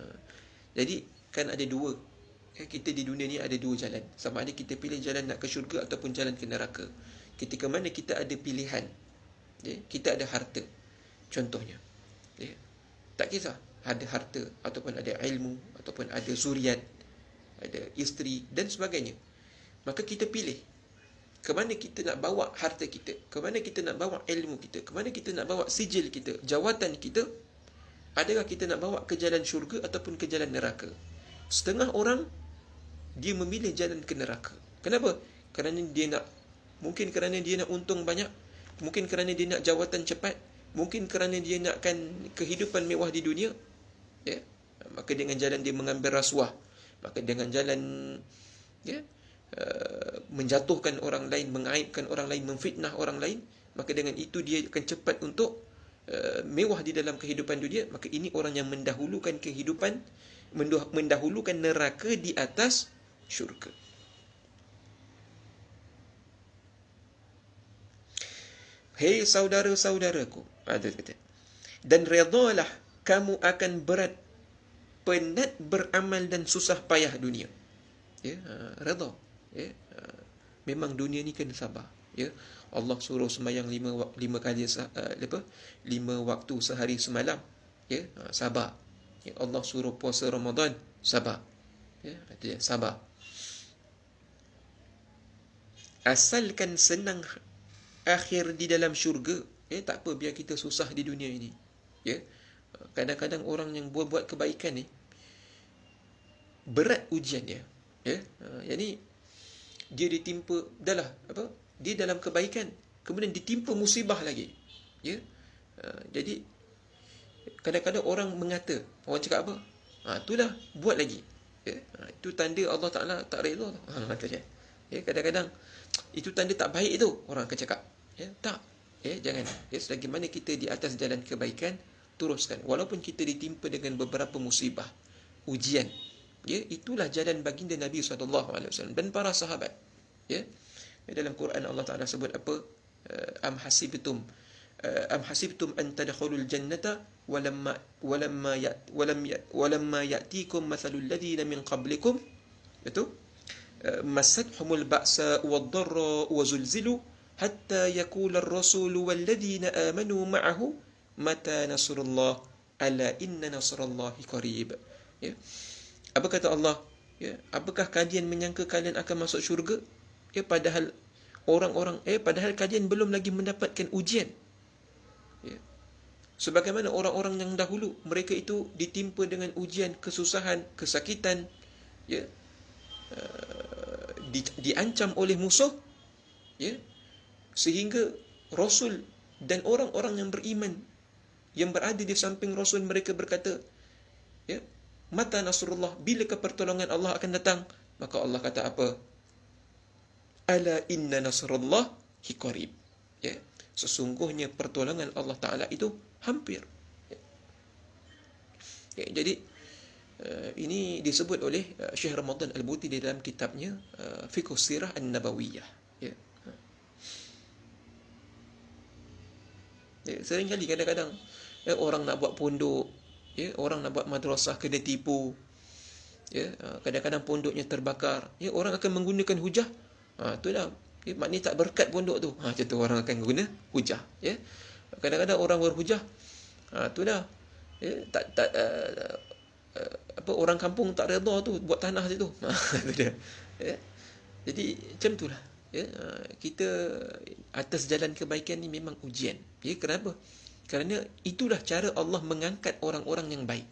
S1: Jadi kan ada dua. Ya, kita di dunia ni ada dua jalan. Sama ada kita pilih jalan nak ke syurga ataupun jalan ke neraka. Ketika mana kita ada pilihan Ya, kita ada harta contohnya. Ya. Tak kisah ada harta ataupun ada ilmu ataupun ada zuriat, ada isteri dan sebagainya. Maka kita pilih ke mana kita nak bawa harta kita, ke mana kita nak bawa ilmu kita, ke mana kita nak bawa sijil kita, jawatan kita, adakah kita nak bawa ke jalan syurga ataupun ke jalan neraka. Setengah orang, dia memilih jalan ke neraka. Kenapa? Kerana dia nak, mungkin kerana dia nak untung banyak, mungkin kerana dia nak jawatan cepat mungkin kerana dia nakkan kehidupan mewah di dunia ya maka dengan jalan dia mengambil rasuah maka dengan jalan ya uh, menjatuhkan orang lain mengaibkan orang lain memfitnah orang lain maka dengan itu dia akan cepat untuk uh, mewah di dalam kehidupan dunia maka ini orang yang mendahulukan kehidupan mendahulukan neraka di atas syurga Hei saudara-saudaraku. Dan redolah kamu akan berat penat beramal dan susah payah dunia. Ya, ha, redha. Ya. Ha. Memang dunia ni kena sabar. Ya. Allah suruh sembahyang lima, lima kali eh, apa? Lima waktu sehari semalam. Ya, ha, sabar. Ya, Allah suruh puasa Ramadan, sabar. Ya, dia sabar. Asalkan senang akhir di dalam syurga ya tak apa biar kita susah di dunia ini ya kadang-kadang orang yang buat-buat kebaikan ni berat ujian dia ya ha, yakni dia ditimpa dahlah apa dia dalam kebaikan kemudian ditimpa musibah lagi ya ha, jadi kadang-kadang orang mengata orang cakap apa ha itulah buat lagi ya ha, itu tanda Allah Taala tak redha ha, ya kadang-kadang itu tanda tak baik itu orang akan cakap ya tak ya jangan ya selagi mana kita di atas jalan kebaikan teruskan walaupun kita ditimpa dengan beberapa musibah ujian ya itulah jalan baginda Nabi SAW dan para sahabat ya dalam Quran Allah Taala sebut apa eh, am hasibtum eh, am hasibtum an tadkhulul jannata walamma walamma ya walam ya walamma ya'tikum mathalul ladina min qablikum betul مستهم البأساء والضراء وزلزلوا حتى يقول الرسول Rasul, آمنوا معه متى نصر الله ألا إن نصر الله قريب ya. Apa kata Allah? Ya. Apakah kalian menyangka kalian akan masuk syurga? Ya, padahal orang-orang eh padahal kalian belum lagi mendapatkan ujian. Ya. Sebagaimana orang-orang yang dahulu mereka itu ditimpa dengan ujian kesusahan, kesakitan ya. Uh, di, diancam oleh musuh ya sehingga rasul dan orang-orang yang beriman yang berada di samping rasul mereka berkata ya mata nasrullah bila kepertolongan Allah akan datang maka Allah kata apa ala inna nasrullah hiqarib ya sesungguhnya pertolongan Allah taala itu hampir ya, jadi Eh, ini disebut oleh uh, Syekh Ramadan Al-Buti di dalam kitabnya uh, Fiqh Sirah An-Nabawiyah. Ya. Ya, seringkali kadang-kadang ya, orang nak buat pondok, ya, orang nak buat madrasah kena tipu. Ya, kadang-kadang pondoknya terbakar, ya, orang akan menggunakan hujah. Ha, tu dah. Ya, maknanya tak berkat pondok tu. Ha, contoh orang akan guna hujah, ya. Kadang-kadang orang berhujah. Ha, tu dah. Ya, tak tak Eh, apa orang kampung tak redha tu buat tanah situ. Ha, itu dia. Ya. Jadi macam itulah. Ya, ha, kita atas jalan kebaikan ni memang ujian. Ya, kenapa? Kerana itulah cara Allah mengangkat orang-orang yang baik.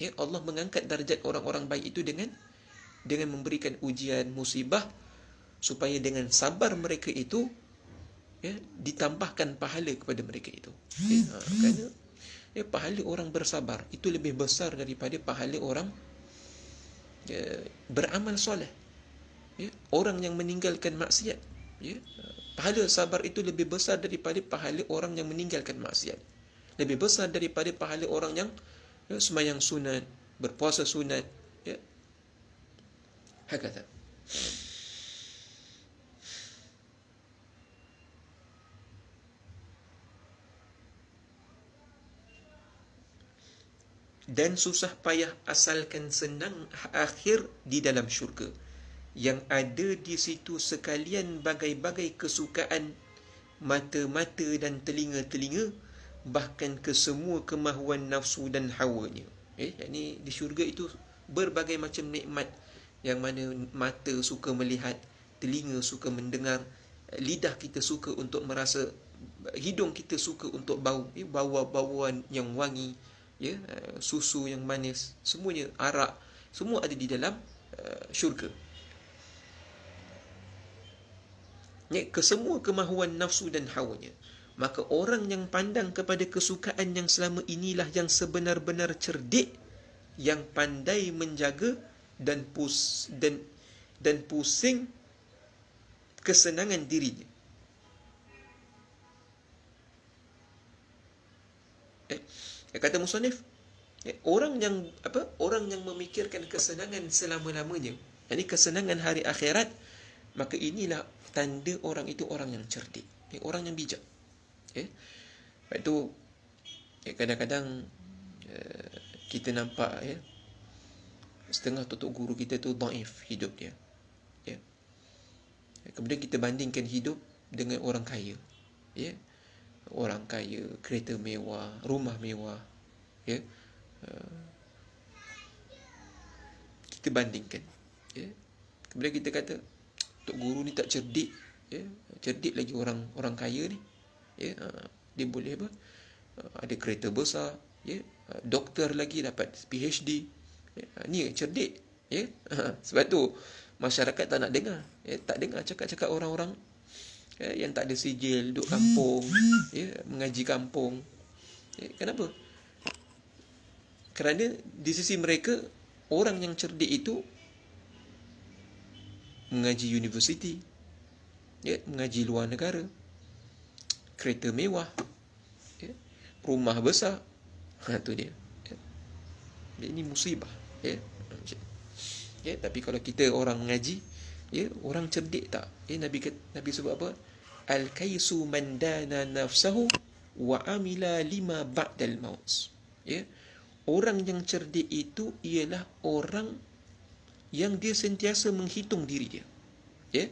S1: Ya, Allah mengangkat darjat orang-orang baik itu dengan dengan memberikan ujian musibah supaya dengan sabar mereka itu ya, ditambahkan pahala kepada mereka itu. Ya, ha, kerana Ya, pahala orang bersabar itu lebih besar daripada pahala orang ya, beramal soleh. Ya, orang yang meninggalkan maksiat, ya, pahala sabar itu lebih besar daripada pahala orang yang meninggalkan maksiat. Lebih besar daripada pahala orang yang ya, semayang sunat, berpuasa sunat. Ya. Hakata. Hakata. dan susah payah asalkan senang ha- akhir di dalam syurga yang ada di situ sekalian bagai-bagai kesukaan mata-mata dan telinga-telinga bahkan kesemua kemahuan nafsu dan hawanya eh yakni di syurga itu berbagai macam nikmat yang mana mata suka melihat telinga suka mendengar lidah kita suka untuk merasa hidung kita suka untuk bau eh, bau-bauan yang wangi ya eh, susu yang manis semuanya arak semua ada di dalam uh, syurga ni ya, kesemua kemahuan nafsu dan hawanya maka orang yang pandang kepada kesukaan yang selama inilah yang sebenar-benar cerdik yang pandai menjaga dan pus dan dan pusing kesenangan dirinya kata musannif ya, orang yang apa orang yang memikirkan kesenangan selama-lamanya yakni kesenangan hari akhirat maka inilah tanda orang itu orang yang cerdik ya, orang yang bijak ya okay. itu ya, kadang-kadang kita nampak ya setengah tutup guru kita tu daif hidup dia ya kemudian kita bandingkan hidup dengan orang kaya ya orang kaya, kereta mewah, rumah mewah. Ya. Yeah? Uh, kita bandingkan. Ya. Yeah? Kemudian kita kata tok guru ni tak cerdik, ya. Yeah? Cerdik lagi orang orang kaya ni. Ya. Yeah? Uh, dia boleh apa? Uh, ada kereta besar, ya. Yeah? Uh, doktor lagi dapat PhD. Yeah? Ya, uh, ni cerdik, ya. Yeah? Sebab tu masyarakat tak nak dengar. Ya, yeah? tak dengar cakap-cakap orang-orang eh, yang tak ada sijil duduk kampung ya eh, mengaji kampung eh, kenapa kerana di sisi mereka orang yang cerdik itu mengaji universiti ya eh, mengaji luar negara kereta mewah ya rumah besar ha tu dia eh, ya. ini musibah ya eh. Ya, tapi kalau kita orang mengaji, ya, orang cerdik tak? Ya, Nabi Nabi sebut apa? al-kais man nafsahu wa amila lima ba'dal maut. Ya. Orang yang cerdik itu ialah orang yang dia sentiasa menghitung diri dia. Ya.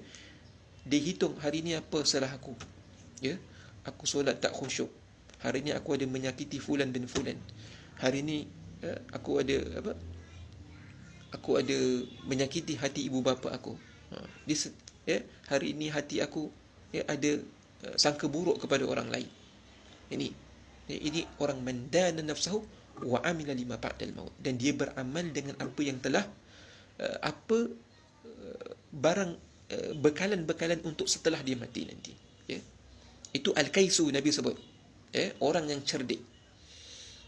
S1: Dia hitung hari ini apa salah aku. Ya. Aku solat tak khusyuk. Hari ini aku ada menyakiti fulan dan fulan. Hari ini eh, aku ada apa? Aku ada menyakiti hati ibu bapa aku. Ha. Dia ya, hari ini hati aku ya, ada uh, sangka buruk kepada orang lain. Ini ya, ini orang mendana nafsu, wa amila lima ba'dal maut dan dia beramal dengan apa yang telah uh, apa uh, barang uh, bekalan-bekalan untuk setelah dia mati nanti. Ya. Itu al-kaisu Nabi sebut. Ya, orang yang cerdik.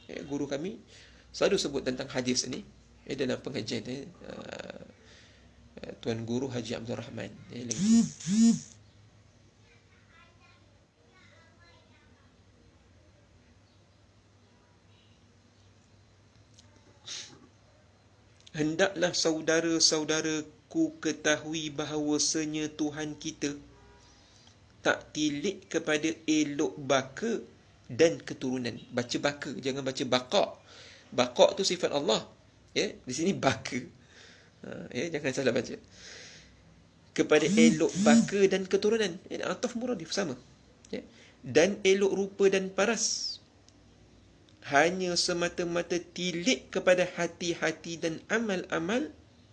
S1: Ya, guru kami selalu sebut tentang hadis ini ya, dalam pengajian ya, uh, Tuan Guru Haji Abdul Rahman. Ya, Hendaklah saudara-saudaraku ketahui bahawasanya Tuhan kita tak tilik kepada elok baka dan keturunan. Baca baka, jangan baca bakak. Bakak tu sifat Allah. Ya, yeah? di sini baka. Ha, ya, yeah? jangan salah baca. Kepada elok baka dan keturunan. Ya, yeah? Ataf murad sama. Ya. Yeah? Dan elok rupa dan paras hanya semata-mata tilik kepada hati-hati dan amal-amal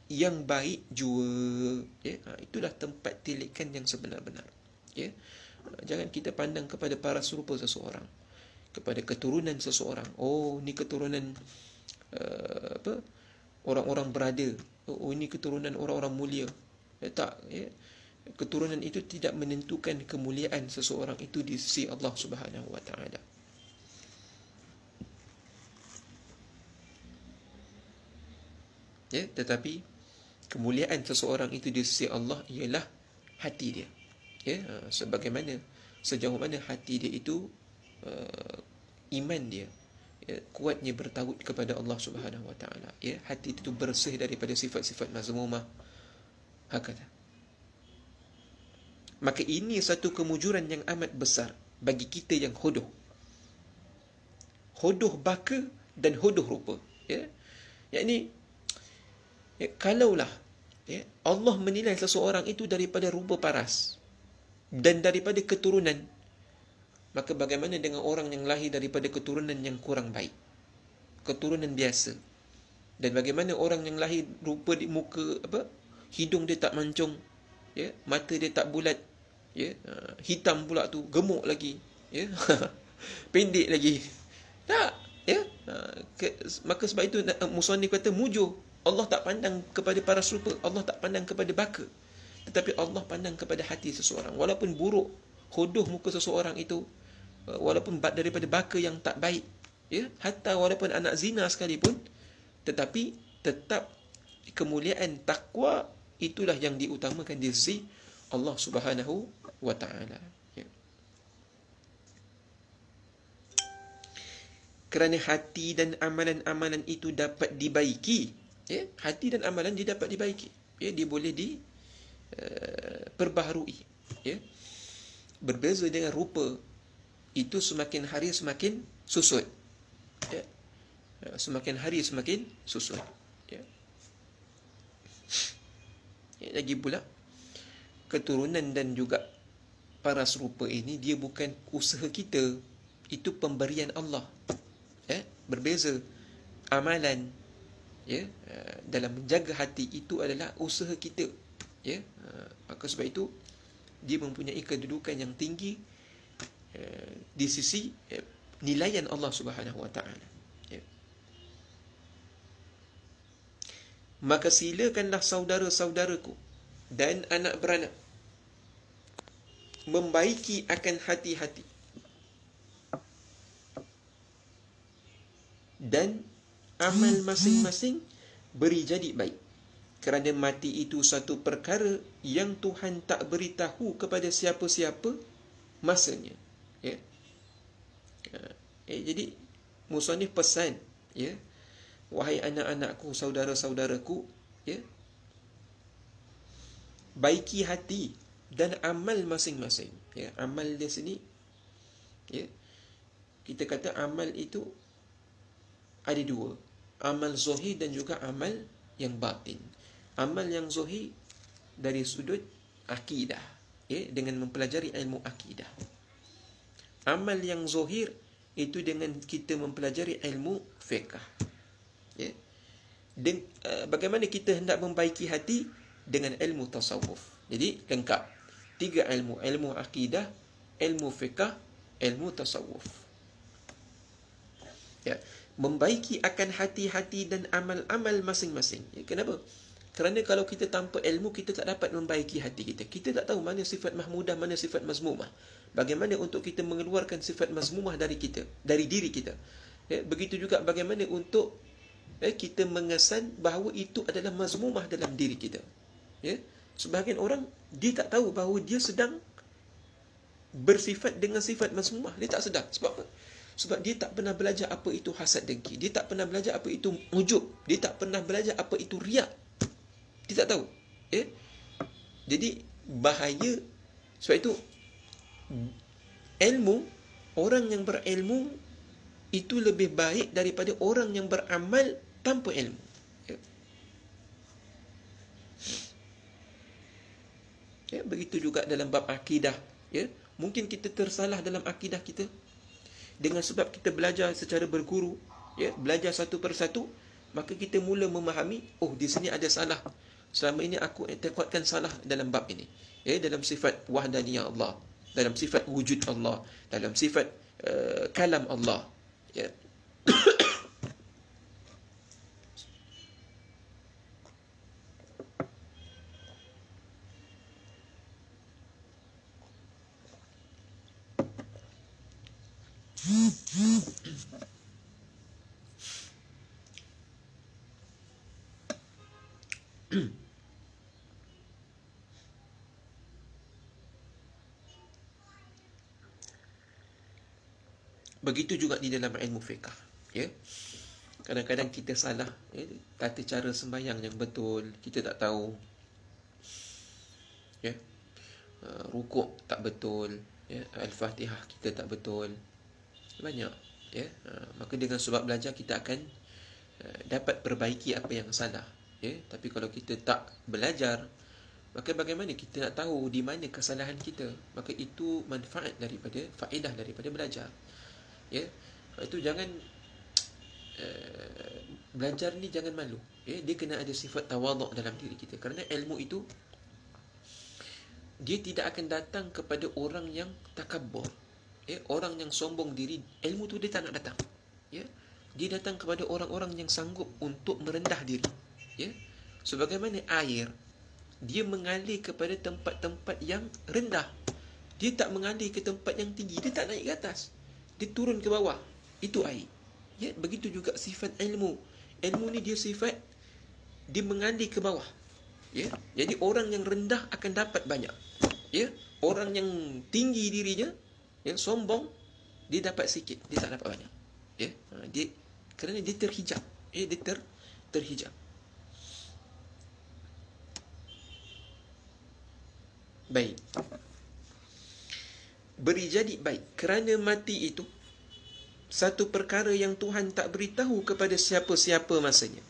S1: yang baik jua. Ya, ha, itulah tempat tilikan yang sebenar-benar. Ya. Ha, jangan kita pandang kepada para serupa seseorang, kepada keturunan seseorang. Oh, ni keturunan uh, orang-orang berada. Oh, ini oh, keturunan orang-orang mulia. Ya, tak, ya. Keturunan itu tidak menentukan kemuliaan seseorang itu di sisi Allah Subhanahu Wa Taala. ya tetapi kemuliaan seseorang itu di sisi Allah ialah hati dia ya ha, sebagaimana sejauh mana hati dia itu uh, iman dia ya, kuatnya bertaut kepada Allah Subhanahu Wa Taala ya hati itu bersih daripada sifat-sifat mazmumah hakata maka ini satu kemujuran yang amat besar bagi kita yang hodoh hodoh baka dan hodoh rupa ya yakni Ya, kalaulah ya, Allah menilai seseorang itu daripada rupa paras dan daripada keturunan, maka bagaimana dengan orang yang lahir daripada keturunan yang kurang baik? Keturunan biasa. Dan bagaimana orang yang lahir rupa di muka apa? Hidung dia tak mancung, ya, mata dia tak bulat, ya, ah, hitam pula tu, gemuk lagi, ya. Pendek lagi. Tak, ya. Ah, maka sebab itu eh, musannif kata mujur Allah tak pandang kepada para serupa Allah tak pandang kepada baka Tetapi Allah pandang kepada hati seseorang Walaupun buruk Hodoh muka seseorang itu uh, Walaupun daripada baka yang tak baik ya, Hatta walaupun anak zina sekalipun Tetapi tetap Kemuliaan takwa Itulah yang diutamakan di sisi Allah subhanahu wa ta'ala ya. Kerana hati dan amalan-amalan itu dapat dibaiki okay? Ya, hati dan amalan dia dapat dibaiki okay? Ya, dia boleh di uh, perbaharui okay? Ya. berbeza dengan rupa itu semakin hari semakin susut okay? Eh, semakin hari semakin susut okay? lagi pula keturunan dan juga paras rupa ini dia bukan usaha kita itu pemberian Allah eh berbeza amalan ya eh, dalam menjaga hati itu adalah usaha kita ya eh, maka sebab itu dia mempunyai kedudukan yang tinggi eh, di sisi nilaian Allah Subhanahu wa taala ya maka silakanlah saudara-saudaraku dan anak beranak membaiki akan hati-hati dan amal masing-masing beri jadi baik. Kerana mati itu satu perkara yang Tuhan tak beritahu kepada siapa-siapa masanya. Ya. Ha. Eh, jadi, Musa ni pesan. Ya. Wahai anak-anakku, saudara-saudaraku. Ya. Baiki hati dan amal masing-masing. Ya, amal dia sini. Ya. Kita kata amal itu ada dua amal zohi dan juga amal yang batin. Amal yang zohi dari sudut akidah. Okay? Ya, dengan mempelajari ilmu akidah. Amal yang zohir itu dengan kita mempelajari ilmu fiqah. Ya? Den, uh, eh, bagaimana kita hendak membaiki hati dengan ilmu tasawuf. Jadi lengkap. Tiga ilmu, ilmu akidah, ilmu fiqah, ilmu tasawuf. Ya membaiki akan hati-hati dan amal-amal masing-masing. Ya, kenapa? Kerana kalau kita tanpa ilmu, kita tak dapat membaiki hati kita. Kita tak tahu mana sifat mahmudah, mana sifat mazmumah. Bagaimana untuk kita mengeluarkan sifat mazmumah dari kita, dari diri kita. Ya, begitu juga bagaimana untuk ya, kita mengesan bahawa itu adalah mazmumah dalam diri kita. Ya? Sebahagian orang, dia tak tahu bahawa dia sedang bersifat dengan sifat mazmumah. Dia tak sedar. Sebab apa? Sebab dia tak pernah belajar apa itu hasad dengki. Dia tak pernah belajar apa itu ujub. Dia tak pernah belajar apa itu riak. Dia tak tahu. Ya? Jadi, bahaya. Sebab itu, ilmu, orang yang berilmu, itu lebih baik daripada orang yang beramal tanpa ilmu. Ya? Ya, begitu juga dalam bab akidah. Ya? Mungkin kita tersalah dalam akidah kita dengan sebab kita belajar secara berguru ya belajar satu persatu maka kita mula memahami oh di sini ada salah selama ini aku terkuatkan salah dalam bab ini ya dalam sifat wahdaniyah Allah dalam sifat wujud Allah dalam sifat uh, kalam Allah ya Begitu juga di dalam ilmu fiqah ya. Kadang-kadang kita salah ya, Tata cara sembahyang yang betul Kita tak tahu ya. Eh, rukuk tak betul ya. Al-Fatihah kita tak betul Banyak ya. Eh, maka dengan sebab belajar kita akan eh, Dapat perbaiki apa yang salah ya. Tapi kalau kita tak belajar Maka bagaimana kita nak tahu di mana kesalahan kita Maka itu manfaat daripada Faedah daripada belajar ya yeah. itu jangan uh, belajar ni jangan malu ya dia kena ada sifat tawaduk dalam diri kita kerana ilmu itu dia tidak akan datang kepada orang yang takabur ya orang yang sombong diri ilmu tu dia tak nak datang ya dia datang kepada orang-orang yang sanggup untuk merendah diri ya yeah. sebagaimana air dia mengalir kepada tempat-tempat yang rendah dia tak mengalir ke tempat yang tinggi dia tak naik ke atas dia turun ke bawah itu air ya begitu juga sifat ilmu ilmu ni dia sifat dia mengandi ke bawah ya jadi orang yang rendah akan dapat banyak ya orang yang tinggi dirinya yang sombong dia dapat sikit dia tak dapat banyak ya ha, dia kerana dia terhijab ya dia ter, terhijab baik beri jadi baik kerana mati itu satu perkara yang Tuhan tak beritahu kepada siapa-siapa masanya.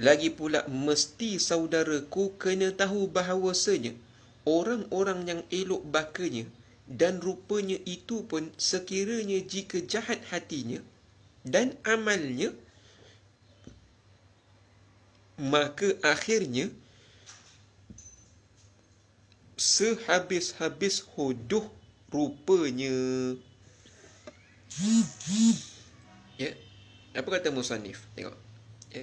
S1: Lagi pula mesti saudaraku kena tahu bahawasanya orang-orang yang elok bakanya dan rupanya itu pun sekiranya jika jahat hatinya dan amalnya maka akhirnya sehabis-habis hodoh rupanya ya apa kata musannif tengok ya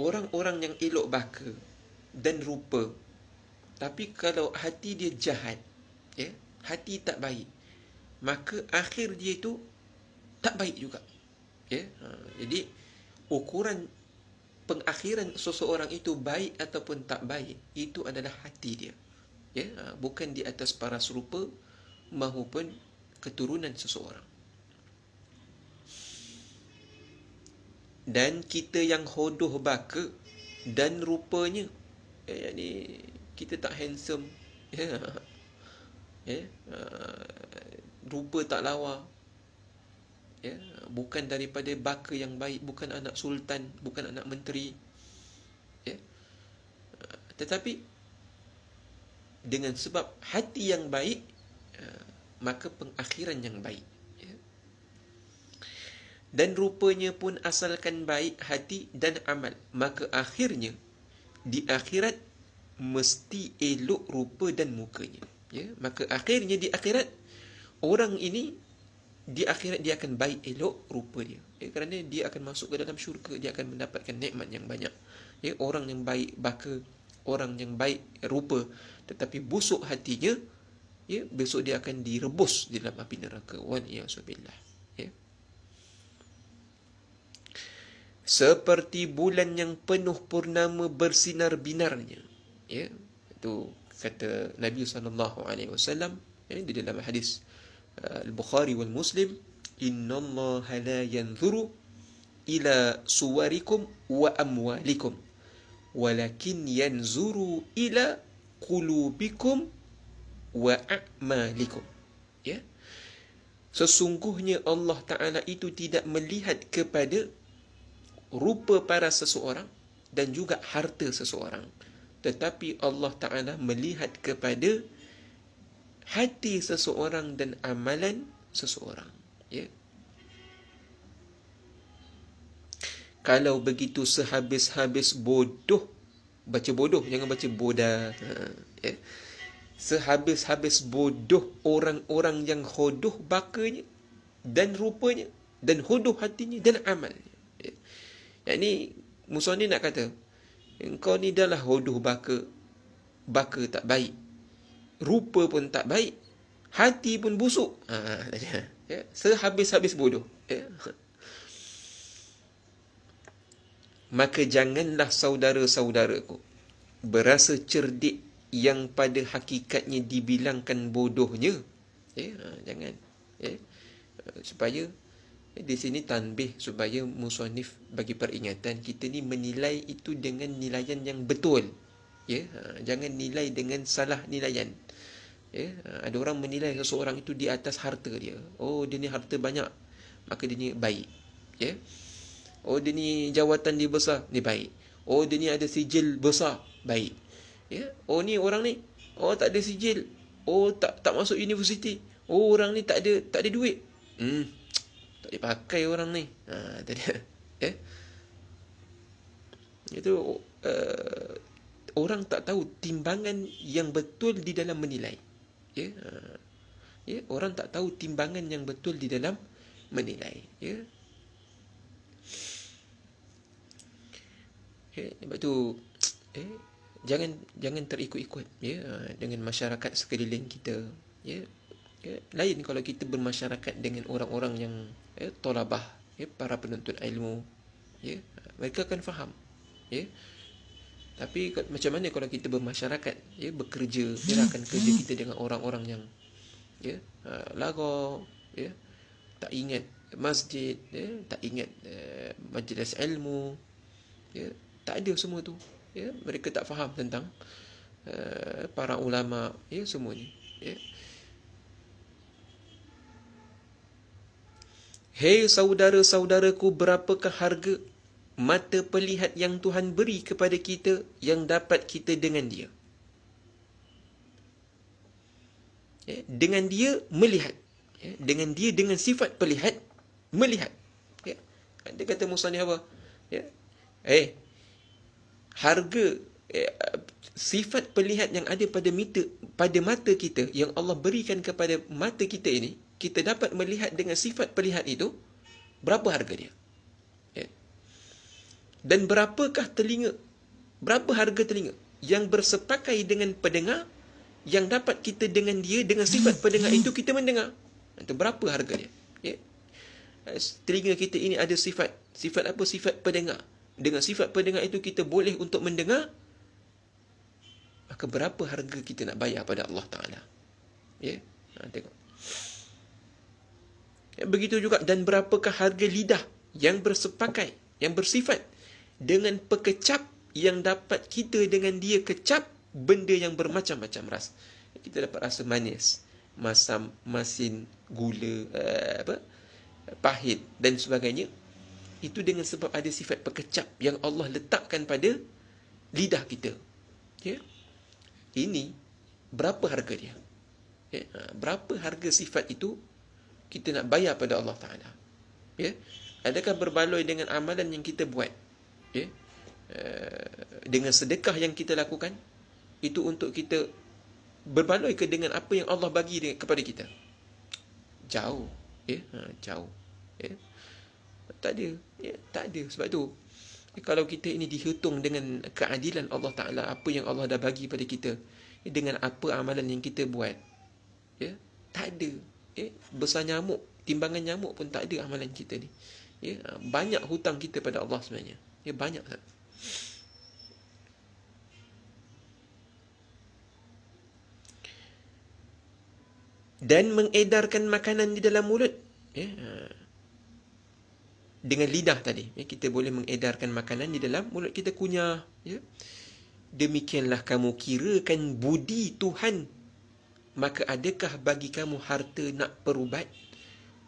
S1: orang-orang yang elok baka dan rupa tapi kalau hati dia jahat ya hati tak baik maka akhir dia itu tak baik juga ya ha, jadi ukuran pengakhiran seseorang itu baik ataupun tak baik itu adalah hati dia ya bukan di atas paras rupa maupun keturunan seseorang dan kita yang hodoh baka dan rupanya eh, ya, yakni kita tak handsome ya yeah. ya yeah. uh, rupa tak lawa ya bukan daripada baka yang baik bukan anak sultan bukan anak menteri ya tetapi dengan sebab hati yang baik ya, maka pengakhiran yang baik ya. dan rupanya pun asalkan baik hati dan amal maka akhirnya di akhirat mesti elok rupa dan mukanya ya maka akhirnya di akhirat orang ini di akhirat dia akan baik elok rupa dia. Ya, kerana dia akan masuk ke dalam syurga, dia akan mendapatkan nikmat yang banyak. Ya, orang yang baik baka, orang yang baik rupa tetapi busuk hatinya, ya, besok dia akan direbus di dalam api neraka. Wan ya subillah. Seperti bulan yang penuh purnama bersinar binarnya. Ya, itu kata Nabi sallallahu alaihi wasallam ya, di dalam hadis. Al Bukhari البخاري والمسلم إن الله لا ينظر إلى صوركم وأموالكم ولكن ينظر إلى قلوبكم وأعمالكم ya sesungguhnya Allah Taala itu tidak melihat kepada rupa para seseorang dan juga harta seseorang tetapi Allah Taala melihat kepada hati seseorang dan amalan seseorang ya kalau begitu sehabis-habis bodoh baca bodoh jangan baca bodoh ha, ya sehabis-habis bodoh orang-orang yang hodoh bakanya dan rupanya dan hodoh hatinya dan amalnya ya yang ni musa ni nak kata engkau ni dah lah hodoh baka baka tak baik rupa pun tak baik hati pun busuk ha, ha ya. ya sehabis-habis bodoh ya maka janganlah saudara-saudaraku berasa cerdik yang pada hakikatnya dibilangkan bodohnya ya jangan ya supaya ya, di sini tanbih supaya musonif bagi peringatan kita ni menilai itu dengan nilaian yang betul ya ha, jangan nilai dengan salah nilaian Ya, ada orang menilai seseorang itu di atas harta dia. Oh, dia ni harta banyak, maka dia ni baik. Ya. Oh, dia ni jawatan dia besar, dia baik. Oh, dia ni ada sijil besar, baik. Ya. Oh, ni orang ni, oh tak ada sijil. Oh, tak tak masuk universiti. Oh, orang ni tak ada tak ada duit. Hmm. Tak dipakai orang ni. Ha, tadi. Ya. Itu uh, orang tak tahu timbangan yang betul di dalam menilai ya ya orang tak tahu timbangan yang betul di dalam menilai ya ya sebab tu ya jangan jangan terikut-ikut ya dengan masyarakat sekeliling kita ya ya lain kalau kita bermasyarakat dengan orang-orang yang ya tolabah ya para penuntut ilmu ya mereka akan faham ya tapi macam mana kalau kita bermasyarakat ya bekerja serahkan kerja kita dengan orang-orang yang ya uh, ya tak ingat masjid ya tak ingat uh, majlis ilmu ya tak ada semua tu ya mereka tak faham tentang uh, para ulama ya semua ni ya Hei saudara-saudaraku berapakah harga mata pelihat yang Tuhan beri kepada kita yang dapat kita dengan dia. Ya, dengan dia melihat. Ya, dengan dia dengan sifat pelihat, melihat. Ya. Dia kata Musani apa? Ya, eh, harga eh, sifat pelihat yang ada pada mata, pada mata kita yang Allah berikan kepada mata kita ini, kita dapat melihat dengan sifat pelihat itu, berapa harga dia? Dan berapakah telinga, berapa harga telinga yang bersepakai dengan pendengar yang dapat kita dengan dia dengan sifat pendengar itu kita mendengar. Itu berapa harga dia? Ya? Eh, telinga kita ini ada sifat. Sifat apa? Sifat pendengar. Dengan sifat pendengar itu kita boleh untuk mendengar maka berapa harga kita nak bayar pada Allah Ta'ala? Ya? Ha, tengok. Ya, begitu juga dan berapakah harga lidah yang bersepakai, yang bersifat dengan pekecap yang dapat kita dengan dia kecap benda yang bermacam-macam ras. Kita dapat rasa manis, masam, masin, gula, eh, apa? pahit dan sebagainya. Itu dengan sebab ada sifat pekecap yang Allah letakkan pada lidah kita. Ya. Ini berapa harga dia? Yeah? Ha, berapa harga sifat itu kita nak bayar pada Allah Taala? Ya. Adakah berbaloi dengan amalan yang kita buat? okay? uh, eh, dengan sedekah yang kita lakukan itu untuk kita berbaloi ke dengan apa yang Allah bagi dengan, kepada kita jauh ya eh, okay? ha, jauh ya eh, okay? tak ada ya tak ada sebab tu kalau kita ini dihitung dengan keadilan Allah Taala apa yang Allah dah bagi pada kita dengan apa amalan yang kita buat ya tak ada ya besar nyamuk timbangan nyamuk pun tak ada amalan kita ni ya banyak hutang kita pada Allah sebenarnya Ya banyak Ustaz. Dan mengedarkan makanan di dalam mulut. Ya. Dengan lidah tadi. Ya. Kita boleh mengedarkan makanan di dalam mulut kita kunyah. Ya. Demikianlah kamu kirakan budi Tuhan. Maka adakah bagi kamu harta nak perubat?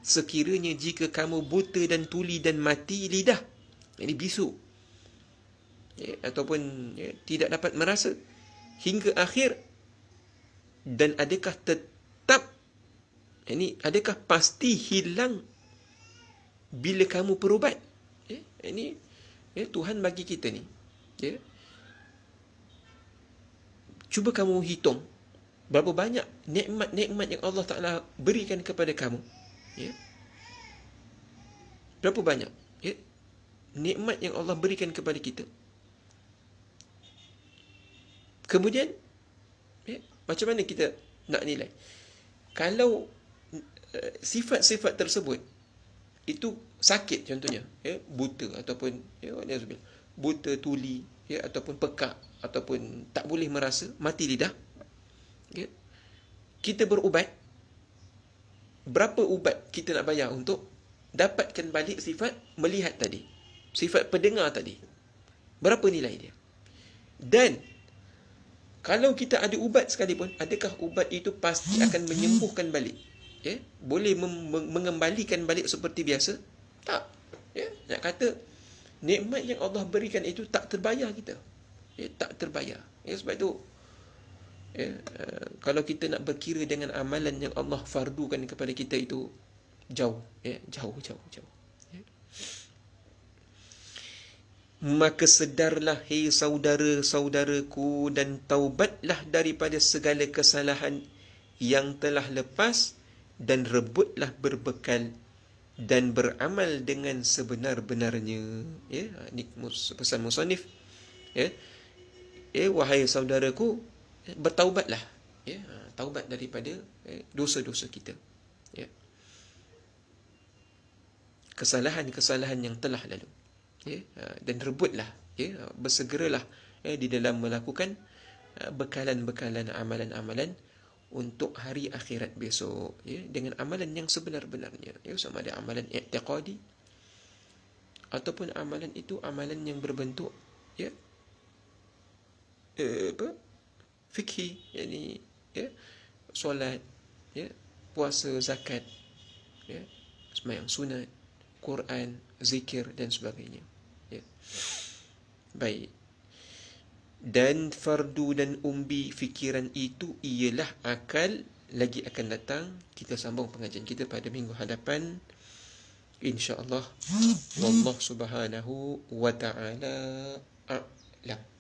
S1: Sekiranya jika kamu buta dan tuli dan mati lidah. Ini bisu ya, ataupun ya, tidak dapat merasa hingga akhir dan adakah tetap ini adakah pasti hilang bila kamu perubat ya, ini ya, Tuhan bagi kita ni ya. cuba kamu hitung berapa banyak nikmat-nikmat yang Allah Taala berikan kepada kamu ya berapa banyak ya, nikmat yang Allah berikan kepada kita Kemudian ya, macam mana kita nak nilai? Kalau eh, sifat-sifat tersebut itu sakit contohnya ya buta ataupun ya wala zubil buta tuli ya ataupun pekak ataupun tak boleh merasa mati lidah ya kita berubat berapa ubat kita nak bayar untuk dapatkan balik sifat melihat tadi sifat pendengar tadi berapa nilai dia dan kalau kita ada ubat sekalipun, adakah ubat itu pasti akan menyembuhkan balik? Ya, boleh mengembalikan balik seperti biasa? Tak. Ya, nak kata nikmat yang Allah berikan itu tak terbayar kita. Ya, tak terbayar. Ya, sebab itu ya, eh, kalau kita nak berkira dengan amalan yang Allah fardukan kepada kita itu jauh, ya, jauh, jauh, jauh. maka sedarlah hei saudara-saudaraku dan taubatlah daripada segala kesalahan yang telah lepas dan rebutlah berbekal dan beramal dengan sebenar-benarnya ya ni pesan musanif. ya eh wahai saudaraku ya, bertaubatlah ya taubat daripada ya, dosa-dosa kita ya kesalahan-kesalahan yang telah lalu okay, ya, uh, eh, dan rebutlah okay, ya, uh, bersegeralah okay, eh, di dalam melakukan eh, bekalan-bekalan amalan-amalan untuk hari akhirat besok ya dengan amalan yang sebenar-benarnya ya sama ada amalan i'tiqadi ataupun amalan itu amalan yang berbentuk ya eh, apa fikhi yakni ya solat ya puasa zakat ya sembahyang sunat Quran zikir dan sebagainya. Ya. Baik. Dan fardu dan umbi fikiran itu ialah akal lagi akan datang kita sambung pengajian kita pada minggu hadapan insyaallah hmm. wallah subhanahu wa taala a'lam